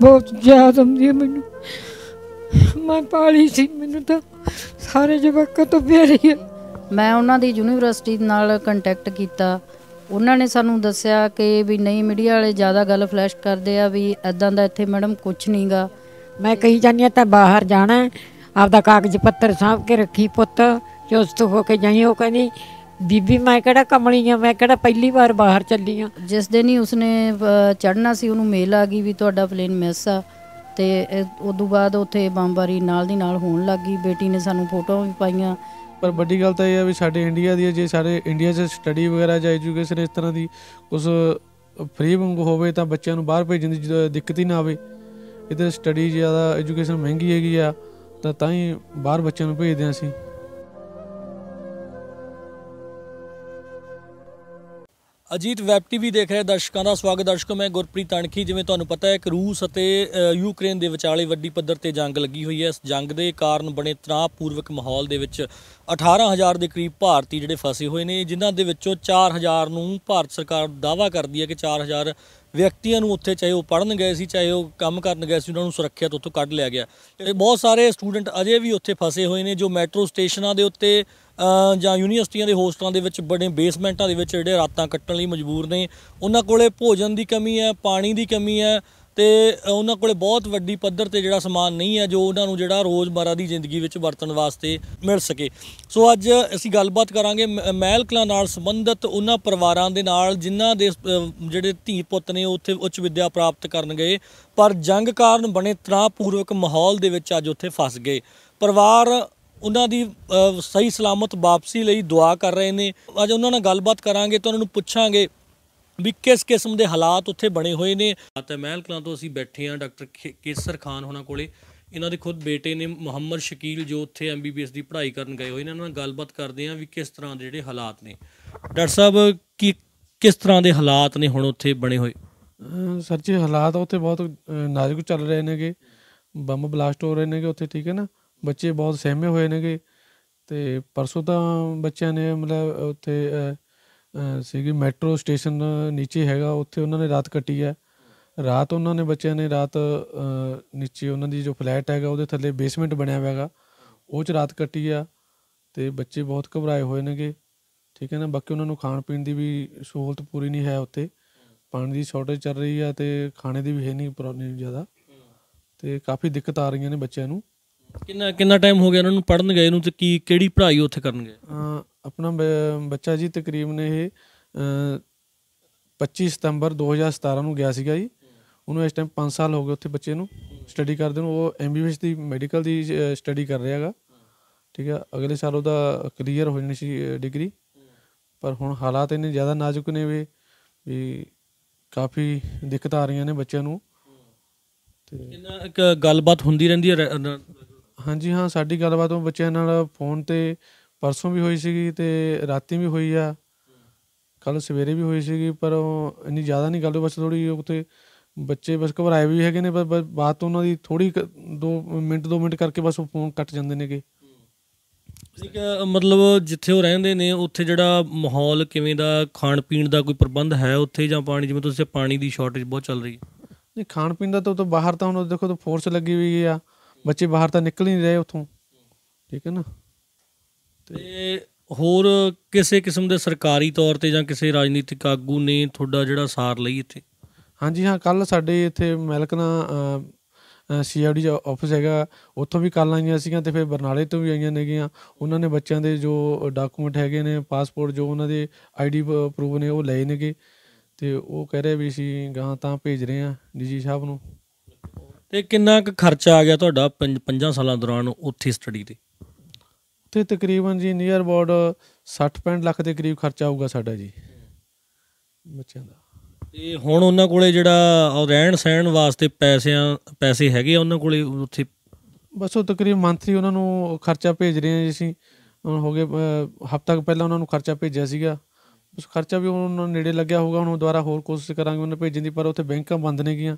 ਬਹੁਤ ਯਾਦ ਆਉਂਦੀ ਹੈ ਮੈਨੂੰ ਮੈਂ ਪਾਲੀ ਸੀ ਮੈਨੂੰ ਤਾਂ ਸਾਰੇ ਜਵਾਕਾਂ ਤੋਂ ਪਿਆਰੀ ਹੈ ਮੈਂ ਉਹਨਾਂ ਦੀ ਯੂਨੀਵਰਸਿਟੀ ਨਾਲ ਕੰਟੈਕਟ ਕੀਤਾ ਉਹਨਾਂ ਨੇ ਸਾਨੂੰ ਦੱਸਿਆ ਕਿ ਵੀ ਨਹੀਂ ਮੀਡੀਆ ਵਾਲੇ ਜ਼ਿਆਦਾ ਗੱਲ ਫਲੈਸ਼ ਕਰਦੇ ਆ ਵੀ ਐਦਾਂ ਦਾ ਇੱਥੇ ਮੈਡਮ ਕੁਝ ਨਹੀਂਗਾ ਮੈਂ ਕਹੀ ਜਾਨੀ ਆ ਤਾਂ ਬਾਹਰ ਜਾਣਾ ਆਪਦਾ ਕਾਗਜ਼ ਪੱਤਰ ਸਾਂਭ ਕੇ ਰੱਖੀ ਪੁੱਤ ਚੁਸਤ ਹੋ ਕੇ ਜਾਈ ਉਹ ਕਹਿੰਦੀ ਬੀਬੀ ਮੈਂ ਕਿਹੜਾ ਕਮਲੀ ਆ ਮੈਂ ਕਿਹੜਾ ਪਹਿਲੀ ਵਾਰ ਬਾਹਰ ਚੱਲੀ ਆ ਜਿਸ ਦਿਨ ਹੀ ਉਸਨੇ ਚੜਨਾ ਸੀ ਉਹਨੂੰ ਮੇਲ ਆ ਗਈ ਵੀ ਤੁਹਾਡਾ ਪਲੇਨ ਮਿਸ ਆ ਤੇ ਉਦੋਂ ਬਾਅਦ ਉੱਥੇ ਬੰਬਾਰੀ ਨਾਲ ਦੀ ਨਾਲ ਹੋਣ ਲੱਗੀ ਬੇਟੀ ਨੇ ਸਾਨੂੰ ਫੋਟੋਆਂ ਵੀ ਪਾਈਆਂ ਪਰ ਵੱਡੀ ਗੱਲ ਤਾਂ ਇਹ ਆ ਵੀ ਸਾਡੇ ਇੰਡੀਆ ਦੀ ਜੇ ਸਾਰੇ ਇੰਡੀਆ 'ਚ ਸਟੱਡੀ ਵਗੈਰਾ ਜਾਂ ਐਜੂਕੇਸ਼ਨ ਇਸ ਤਰ੍ਹਾਂ ਦੀ ਉਸ ਫ੍ਰੀ ਵਾਂਗ ਹੋਵੇ ਤਾਂ ਬੱਚਿਆਂ ਨੂੰ ਬਾਹਰ ਭੇਜਣ ਦੀ ਦਿੱਕਤ ਹੀ ਨਾ ਆਵੇ ਇਧਰ ਸਟੱਡੀ ਜ਼ਿਆਦਾ ਐਜੂਕੇਸ਼ਨ ਮਹਿੰਗੀ ਹੈਗੀ ਆ ਤਾਂ ਤਾਂ ਹੀ ਬਾਹਰ ਬੱਚਿਆਂ ਨੂੰ ਭੇਜਦੇ ਆਂ ਅਸੀਂ ਅਜੀਤ ਵੈਬ ਟੀਵੀ ਦੇਖ ਰਹੇ ਦਰਸ਼ਕਾਂ ਦਾ ਸਵਾਗਤ ਦਰਸ਼ਕੋ ਮੈਂ ਗੁਰਪ੍ਰੀਤ ਅਣਖੀ ਜਿਵੇਂ ਤੁਹਾਨੂੰ ਪਤਾ ਹੈ ਕਿ ਰੂਸ ਅਤੇ ਯੂਕਰੇਨ ਦੇ ਵਿਚਾਲੇ ਵੱਡੀ ਪੱਧਰ ਤੇ ਜੰਗ ਲੱਗੀ ਹੋਈ ਹੈ ਇਸ ਜੰਗ ਦੇ ਕਾਰਨ ਬਣੇ ਤਣਾਅਪੂਰਵਕ ਮਾਹੌਲ ਦੇ ਵਿੱਚ 18000 ਦੇ ਕਰੀਬ ਭਾਰਤੀ ਜਿਹੜੇ ਫਸੇ ਹੋਏ ਨੇ ਜਿਨ੍ਹਾਂ ਦੇ ਵਿੱਚੋਂ 4000 ਨੂੰ ਭਾਰਤ ਸਰਕਾਰ ਦਾਵਾ ਕਰਦੀ ਹੈ ਕਿ 4000 ਵਿਅਕਤੀਆਂ ਨੂੰ ਉੱਥੇ ਚਾਹੇ ਉਹ ਪੜਨ ਗਏ ਸੀ ਚਾਹੇ ਉਹ ਕੰਮ ਕਰਨ ਗਏ ਸੀ ਉਹਨਾਂ ਨੂੰ ਸੁਰੱਖਿਅਤ ਉੱਥੋਂ ਕੱਢ ਲਿਆ ਗਿਆ ਤੇ ਬਹੁਤ ਸਾਰੇ ਸਟੂਡੈਂਟ ਅਜੇ ਵੀ ਉੱਥੇ ਫਸੇ ਹੋਏ ਨੇ ਜੋ ਮੈਟਰੋ ਸਟੇਸ਼ਨਾਂ ਦੇ ਉੱਤੇ ਜਾਂ ਯੂਨੀਵਰਸਿਟੀਆਂ ਦੇ ਹੋਸਟਲਾਂ ਦੇ ਵਿੱਚ ਬੜੇ ਬੇਸਮੈਂਟਾਂ ਦੇ ਵਿੱਚ ਜਿਹੜੇ ਰਾਤਾਂ ਕੱਟਣ ਲਈ ਮਜਬੂਰ ਨੇ ਉਹਨਾਂ ਕੋਲੇ ਭੋਜਨ ਦੀ ਕਮੀ ਹੈ ਪਾਣੀ ਦੀ ਕਮੀ ਹੈ ਤੇ ਉਹਨਾਂ ਕੋਲੇ ਬਹੁਤ ਵੱਡੀ ਪੱਧਰ ਤੇ ਜਿਹੜਾ ਸਮਾਨ ਨਹੀਂ ਹੈ ਜੋ ਉਹਨਾਂ ਨੂੰ ਜਿਹੜਾ ਰੋਜ਼ਮਰਾ ਦੀ ਜ਼ਿੰਦਗੀ ਵਿੱਚ ਵਰਤਣ ਵਾਸਤੇ ਮਿਲ ਸਕੇ ਸੋ ਅੱਜ ਅਸੀਂ ਗੱਲਬਾਤ ਕਰਾਂਗੇ ਮਹਿਲ ਕਲਾਂ ਨਾਲ ਸੰਬੰਧਿਤ ਉਹਨਾਂ ਪਰਿਵਾਰਾਂ ਦੇ ਨਾਲ ਜਿਨ੍ਹਾਂ ਦੇ ਜਿਹੜੇ ਧੀ ਪੁੱਤ ਨੇ ਉੱਥੇ ਉੱਚ ਵਿੱਦਿਆ ਪ੍ਰਾਪਤ ਕਰਨ ਗਏ ਪਰ ਜੰਗ ਕਾਰਨ ਬਣੇ ਤਣਾਅਪੂਰਵਕ ਮਾਹੌਲ ਦੇ ਵਿੱਚ ਅੱਜ ਉੱਥੇ ਫਸ ਗਏ ਪਰਿਵਾਰ ਉਹਨਾਂ ਦੀ ਸਹੀ ਸਲਾਮਤ ਵਾਪਸੀ ਲਈ ਦੁਆ ਕਰ ਰਹੇ ਨੇ ਅੱਜ ਉਹਨਾਂ ਨਾਲ ਗੱਲਬਾਤ ਕਰਾਂਗੇ ਤਾਂ ਉਹਨਾਂ ਨੂੰ ਪੁੱਛਾਂਗੇ ਵੀ ਕਿਸ ਕਿਸਮ ਦੇ ਹਾਲਾਤ ਉੱਥੇ ਬਣੇ ਹੋਏ ਨੇ ਤਾਂ ਮਹਿਲ ਕਲਾਂ ਤੋਂ ਅਸੀਂ ਬੈਠੇ ਆ ਡਾਕਟਰ ਕੇਸਰ ਖਾਨ ਹੋਣਾ ਕੋਲੇ ਇਹਨਾਂ ਦੇ ਖੁਦ ਬੇਟੇ ਨੇ ਮੁਹੰਮਦ ਸ਼ਕੀਲ ਜੋ ਉੱਥੇ ਐਮਬੀਬੀਐਸ ਦੀ ਪੜ੍ਹਾਈ ਕਰਨ ਗਏ ਹੋਏ ਇਹਨਾਂ ਨਾਲ ਗੱਲਬਾਤ ਕਰਦੇ ਆ ਵੀ ਕਿਸ ਤਰ੍ਹਾਂ ਦੇ ਜਿਹੜੇ ਹਾਲਾਤ ਨੇ ਡਾਕਟਰ ਸਾਹਿਬ ਕੀ ਕਿਸ ਤਰ੍ਹਾਂ ਦੇ ਹਾਲਾਤ ਨੇ ਹੁਣ ਉੱਥੇ ਬਣੇ ਹੋਏ ਸਰਚੇ ਹਾਲਾਤ ਉੱਥੇ ਬਹੁਤ ਨਾਜ਼ੁਕ ਚੱਲ ਰਹੇ ਨੇਗੇ ਬੰਬ ਬਲਾਸਟ ਹੋ ਰਹੇ ਨੇਗੇ ਉੱਥੇ ਠੀਕ ਹੈ ਨਾ ਬੱਚੇ ਬਹੁਤ ਸਹਿਮੇ ਹੋਏ ਨੇਗੇ ਤੇ ਪਰਸੋਂ ਤਾਂ ਬੱਚਿਆਂ ਨੇ ਮਤਲਬ ਉੱਥੇ ਸੀਗੀ ਮੈਟਰੋ ਸਟੇਸ਼ਨ ਨੀਚੇ ਹੈਗਾ ਉੱਥੇ ਉਹਨਾਂ ਨੇ ਰਾਤ ਕੱਟੀ ਹੈ ਰਾਤ ਉਹਨਾਂ ਨੇ ਬੱਚਿਆਂ ਨੇ ਰਾਤ ਨੀਚੇ ਉਹਨਾਂ ਦੀ ਜੋ ਫਲੈਟ ਹੈਗਾ ਉਹਦੇ ਥੱਲੇ ਬੇਸਮੈਂਟ ਬਣਿਆ ਹੋਇਆ ਹੈਗਾ ਉਹ ਚ ਰਾਤ ਕੱਟੀ ਆ ਤੇ ਬੱਚੇ ਬਹੁਤ ਘਬਰਾਏ ਹੋਏ ਨੇਗੇ ਠੀਕ ਹੈ ਨਾ ਬਾਕੀ ਉਹਨਾਂ ਨੂੰ ਖਾਣ ਪੀਣ ਦੀ ਵੀ ਸਹੂਲਤ ਪੂਰੀ ਨਹੀਂ ਹੈ ਉੱਥੇ ਪਾਣੀ ਦੀ ਸ਼ਾਰਟੇਜ ਚੱਲ ਰਹੀ ਆ ਤੇ ਖਾਣੇ ਦੀ ਵੀ ਹੈ ਨਹੀਂ ਪ੍ਰੋਬਲਮ ਜ਼ਿਆਦਾ ਤੇ ਕਾਫੀ ਦਿੱਕਤ ਆ ਰਹੀਆਂ ਨੇ ਬੱਚਿਆਂ ਨੂੰ ਕਿੰਨਾ ਕਿੰਨਾ ਟਾਈਮ ਹੋ ਗਿਆ ਉਹਨਾਂ ਨੂੰ ਪੜਨ ਗਏ ਨੂੰ ਤੇ ਕੀ ਕਿਹੜੀ ਪੜ੍ਹਾਈ ਉੱਥੇ ਕਰਨਗੇ ਆਪਣਾ ਬੱਚਾ ਜੀ ਤਕਰੀਬਨ ਇਹ 25 ਸਤੰਬਰ 2017 ਨੂੰ ਗਿਆ ਸੀਗਾ ਜੀ ਉਹਨੂੰ ਇਸ ਟਾਈਮ 5 ਸਾਲ ਹੋ ਗਏ ਉੱਥੇ ਬੱਚੇ ਨੂੰ ਸਟੱਡੀ ਕਰਦੇ ਨੂੰ ਉਹ ਐਮਬੀਬੀਐਸ ਦੀ ਮੈਡੀਕਲ ਦੀ ਸਟੱਡੀ ਕਰ ਰਿਹਾ ਹੈਗਾ ਠੀਕ ਹੈ ਅਗਲੇ ਸਾਲ ਉਹਦਾ ਕਲੀਅਰ ਹੋ ਜਾਣੀ ਸੀ ਡਿਗਰੀ ਪਰ ਹੁਣ ਹਾਲਾਤ ਇੰਨੇ ਜ਼ਿਆਦਾ ਨਾਜ਼ੁਕ ਨੇ ਵੀ ਵੀ ਕਾਫੀ ਦਿੱਕਤਾਂ ਆ ਰਹੀਆਂ ਨੇ ਬੱਚਿਆਂ ਨੂੰ ਤੇ ਕਿੰਨਾ ਗੱਲਬਾਤ ਹੁੰਦੀ ਰਹਿੰਦੀ ਹੈ ਹਾਂਜੀ ਹਾਂ ਸਾਡੀ ਗੱਲਬਾਤ ਉਹ ਬੱਚਿਆਂ ਨਾਲ ਫੋਨ ਤੇ ਪਰਸੋਂ ਵੀ ਹੋਈ ਸੀਗੀ ਤੇ ਰਾਤੀ ਵੀ ਹੋਈ ਆ ਕੱਲ ਸਵੇਰੇ ਵੀ ਹੋਈ ਸੀਗੀ ਪਰ ਉਹ ਇੰਨੀ ਜ਼ਿਆਦਾ ਨਹੀਂ ਗੱਲ ਬਸ ਥੋੜੀ ਉਤੇ ਬੱਚੇ ਬਸ ਘਬਰਾਏ ਵੀ ਹੈਗੇ ਨੇ ਬਸ ਬਾਤ ਉਹਨਾਂ ਦੀ ਥੋੜੀ 2 ਮਿੰਟ 2 ਮਿੰਟ ਕਰਕੇ ਬਸ ਉਹ ਫੋਨ ਕੱਟ ਜਾਂਦੇ ਨੇਗੇ ਠੀਕ ਮਤਲਬ ਜਿੱਥੇ ਉਹ ਰਹਿੰਦੇ ਨੇ ਉੱਥੇ ਜਿਹੜਾ ਮਾਹੌਲ ਕਿਵੇਂ ਦਾ ਖਾਣ ਪੀਣ ਦਾ ਕੋਈ ਪ੍ਰਬੰਧ ਹੈ ਉੱਥੇ ਜਾਂ ਪਾਣੀ ਜਿਵੇਂ ਤੁਸੀਂ ਪਾਣੀ ਦੀ ਸ਼ਾਰਟੇਜ ਬਹੁਤ ਚੱਲ ਰਹੀ ਹੈ ਨਹੀਂ ਖਾਣ ਪੀਣ ਦਾ ਤਾਂ ਉਹ ਤਾਂ ਬਾਹਰ ਤਾਂ ਹੁਣ ਦੇਖੋ ਤਾਂ ਫੋਰਸ ਲੱਗੀ ਹੋਈ ਆ ਬੱਚੇ ਬਾਹਰ ਤਾਂ ਨਿਕਲ ਨਹੀਂ ਰਹੇ ਉਥੋਂ ਠੀਕ ਹੈ ਨਾ ਤੇ ਹੋਰ ਕਿਸੇ ਕਿਸਮ ਦੇ ਸਰਕਾਰੀ ਤੌਰ ਤੇ ਜਾਂ ਕਿਸੇ ਰਾਜਨੀਤਿਕ ਆਗੂ ਨੇ ਤੁਹਾਡਾ ਜਿਹੜਾ ਸਾਰ ਲਈ ਇੱਥੇ ਹਾਂਜੀ ਹਾਂ ਕੱਲ ਸਾਡੇ ਇੱਥੇ ਮਲਕਨਾ ਸੀਆਰਡੀ ਦਾ ਆਫਿਸ ਹੈਗਾ ਉੱਥੋਂ ਵੀ ਕਾਲ ਆਈਆਂ ਸੀਗੀਆਂ ਤੇ ਫਿਰ ਬਰਨਾਲੇ ਤੋਂ ਵੀ ਆਈਆਂ ਨੇਗੀਆਂ ਉਹਨਾਂ ਨੇ ਬੱਚਿਆਂ ਦੇ ਜੋ ਡਾਕੂਮੈਂਟ ਹੈਗੇ ਨੇ ਪਾਸਪੋਰਟ ਜੋ ਉਹਨਾਂ ਦੇ ਆਈਡੀ ਪ੍ਰੂਫ ਨੇ ਉਹ ਲਏ ਨੇਗੇ ਤੇ ਉਹ ਕਹਿ ਰਹੇ ਵੀ ਅਸੀਂ ਗਾਂ ਤਾਂ ਭੇਜ ਰਹੇ ਆ ਜੀ ਸਾਹਿਬ ਨੂੰ ਤੇ ਕਿੰਨਾ ਕੁ ਖਰਚਾ ਆ ਗਿਆ ਤੁਹਾਡਾ 5 ਸਾਲਾਂ ਦੌਰਾਨ ਉੱਥੇ ਸਟੱਡੀ ਤੇ ਤੇ ਤਕਰੀਬਨ ਜੀ ਨੀਅਰ ਬੋਰਡ 60-65 ਲੱਖ ਦੇ ਕਰੀਬ ਖਰਚਾ ਆਊਗਾ ਸਾਡਾ ਜੀ ਬੱਚਿਆਂ ਦਾ ਤੇ ਹੁਣ ਉਹਨਾਂ ਕੋਲੇ ਜਿਹੜਾ ਰਹਿਣ ਸਹਿਣ ਵਾਸਤੇ ਪੈਸਿਆਂ ਪੈਸੇ ਹੈਗੇ ਉਹਨਾਂ ਕੋਲੇ ਉੱਥੇ ਬਸ ਉਹ ਤਕਰੀਬ ਮੰਤਰੀ ਉਹਨਾਂ ਨੂੰ ਖਰਚਾ ਭੇਜ ਰਹੇ ਆ ਜੀ ਅਸੀਂ ਹੁਣ ਹੋ ਗਏ ਹਫ਼ਤਾ ਪਹਿਲਾਂ ਉਹਨਾਂ ਨੂੰ ਖਰਚਾ ਭੇਜਿਆ ਸੀਗਾ ਉਸ ਖਰਚਾ ਵੀ ਉਹਨਾਂ ਨੂੰ ਨੇੜੇ ਲੱਗਿਆ ਹੋਊਗਾ ਹੁਣ ਦੁਬਾਰਾ ਹੋਰ ਕੋਸ਼ਿਸ਼ ਕਰਾਂਗੇ ਉਹਨਾਂ ਭੇਜਣ ਦੀ ਪਰ ਉੱਥੇ ਬੈਂਕਾਂ ਬੰਦ ਨੇ ਗਈਆਂ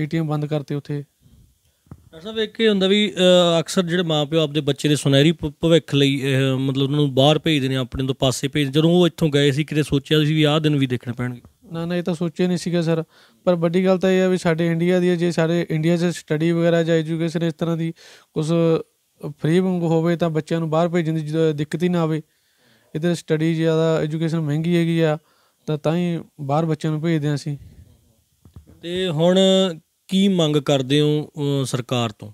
ਏਟੀਐਮ ਬੰਦ ਕਰਤੇ ਉੱਥੇ ਡਾਕਟਰ ਸਾਹਿਬ ਇੱਕ ਇਹ ਹੁੰਦਾ ਵੀ ਅਕਸਰ ਜਿਹੜੇ ਮਾਪਿਓ ਆਪਦੇ ਬੱਚੇ ਦੇ ਸੁਨਹਿਰੀ ਭਵਿੱਖ ਲਈ ਮਤਲਬ ਉਹਨਾਂ ਨੂੰ ਬਾਹਰ ਭੇਜਦੇ ਨੇ ਆਪਣੇ ਤੋਂ ਪਾਸੇ ਭੇਜ ਜਦੋਂ ਉਹ ਇੱਥੋਂ ਗਏ ਸੀ ਕਿਤੇ ਸੋਚਿਆ ਸੀ ਵੀ ਆਹ ਦਿਨ ਵੀ ਦੇਖਣੇ ਪੈਣਗੇ ਨਾ ਨਾ ਇਹ ਤਾਂ ਸੋਚਿਆ ਨਹੀਂ ਸੀਗਾ ਸਰ ਪਰ ਵੱਡੀ ਗੱਲ ਤਾਂ ਇਹ ਹੈ ਵੀ ਸਾਡੇ ਇੰਡੀਆ ਦੀ ਜੇ ਸਾਰੇ ਇੰਡੀਆ 'ਚ ਸਟੱਡੀ ਵਗੈਰਾ ਜਾਂ ਐਜੂਕੇਸ਼ਨ ਇਸ ਤਰ੍ਹਾਂ ਦੀ ਕੁਝ ਫ੍ਰੀ ਵਾਂਗ ਹੋਵੇ ਤਾਂ ਬੱਚਿਆਂ ਨੂੰ ਬਾਹਰ ਭੇਜਣ ਦੀ ਦਿੱਕਤ ਹੀ ਨਾ ਆਵੇ ਇਧਰ ਸਟੱਡੀ ਜ਼ਿਆਦਾ ਐਜੂਕੇਸ਼ਨ ਮਹਿੰਗੀ ਹੈਗੀ ਆ ਤਾਂ ਤਾਂ ਹੀ ਬਾਹਰ ਬੱਚਿਆਂ ਨੂੰ ਭੇਜਦੇ ਆਂ ਅਸੀਂ ਤੇ ਹੁਣ ਕੀ ਮੰਗ ਕਰਦੇ ਹੋ ਸਰਕਾਰ ਤੋਂ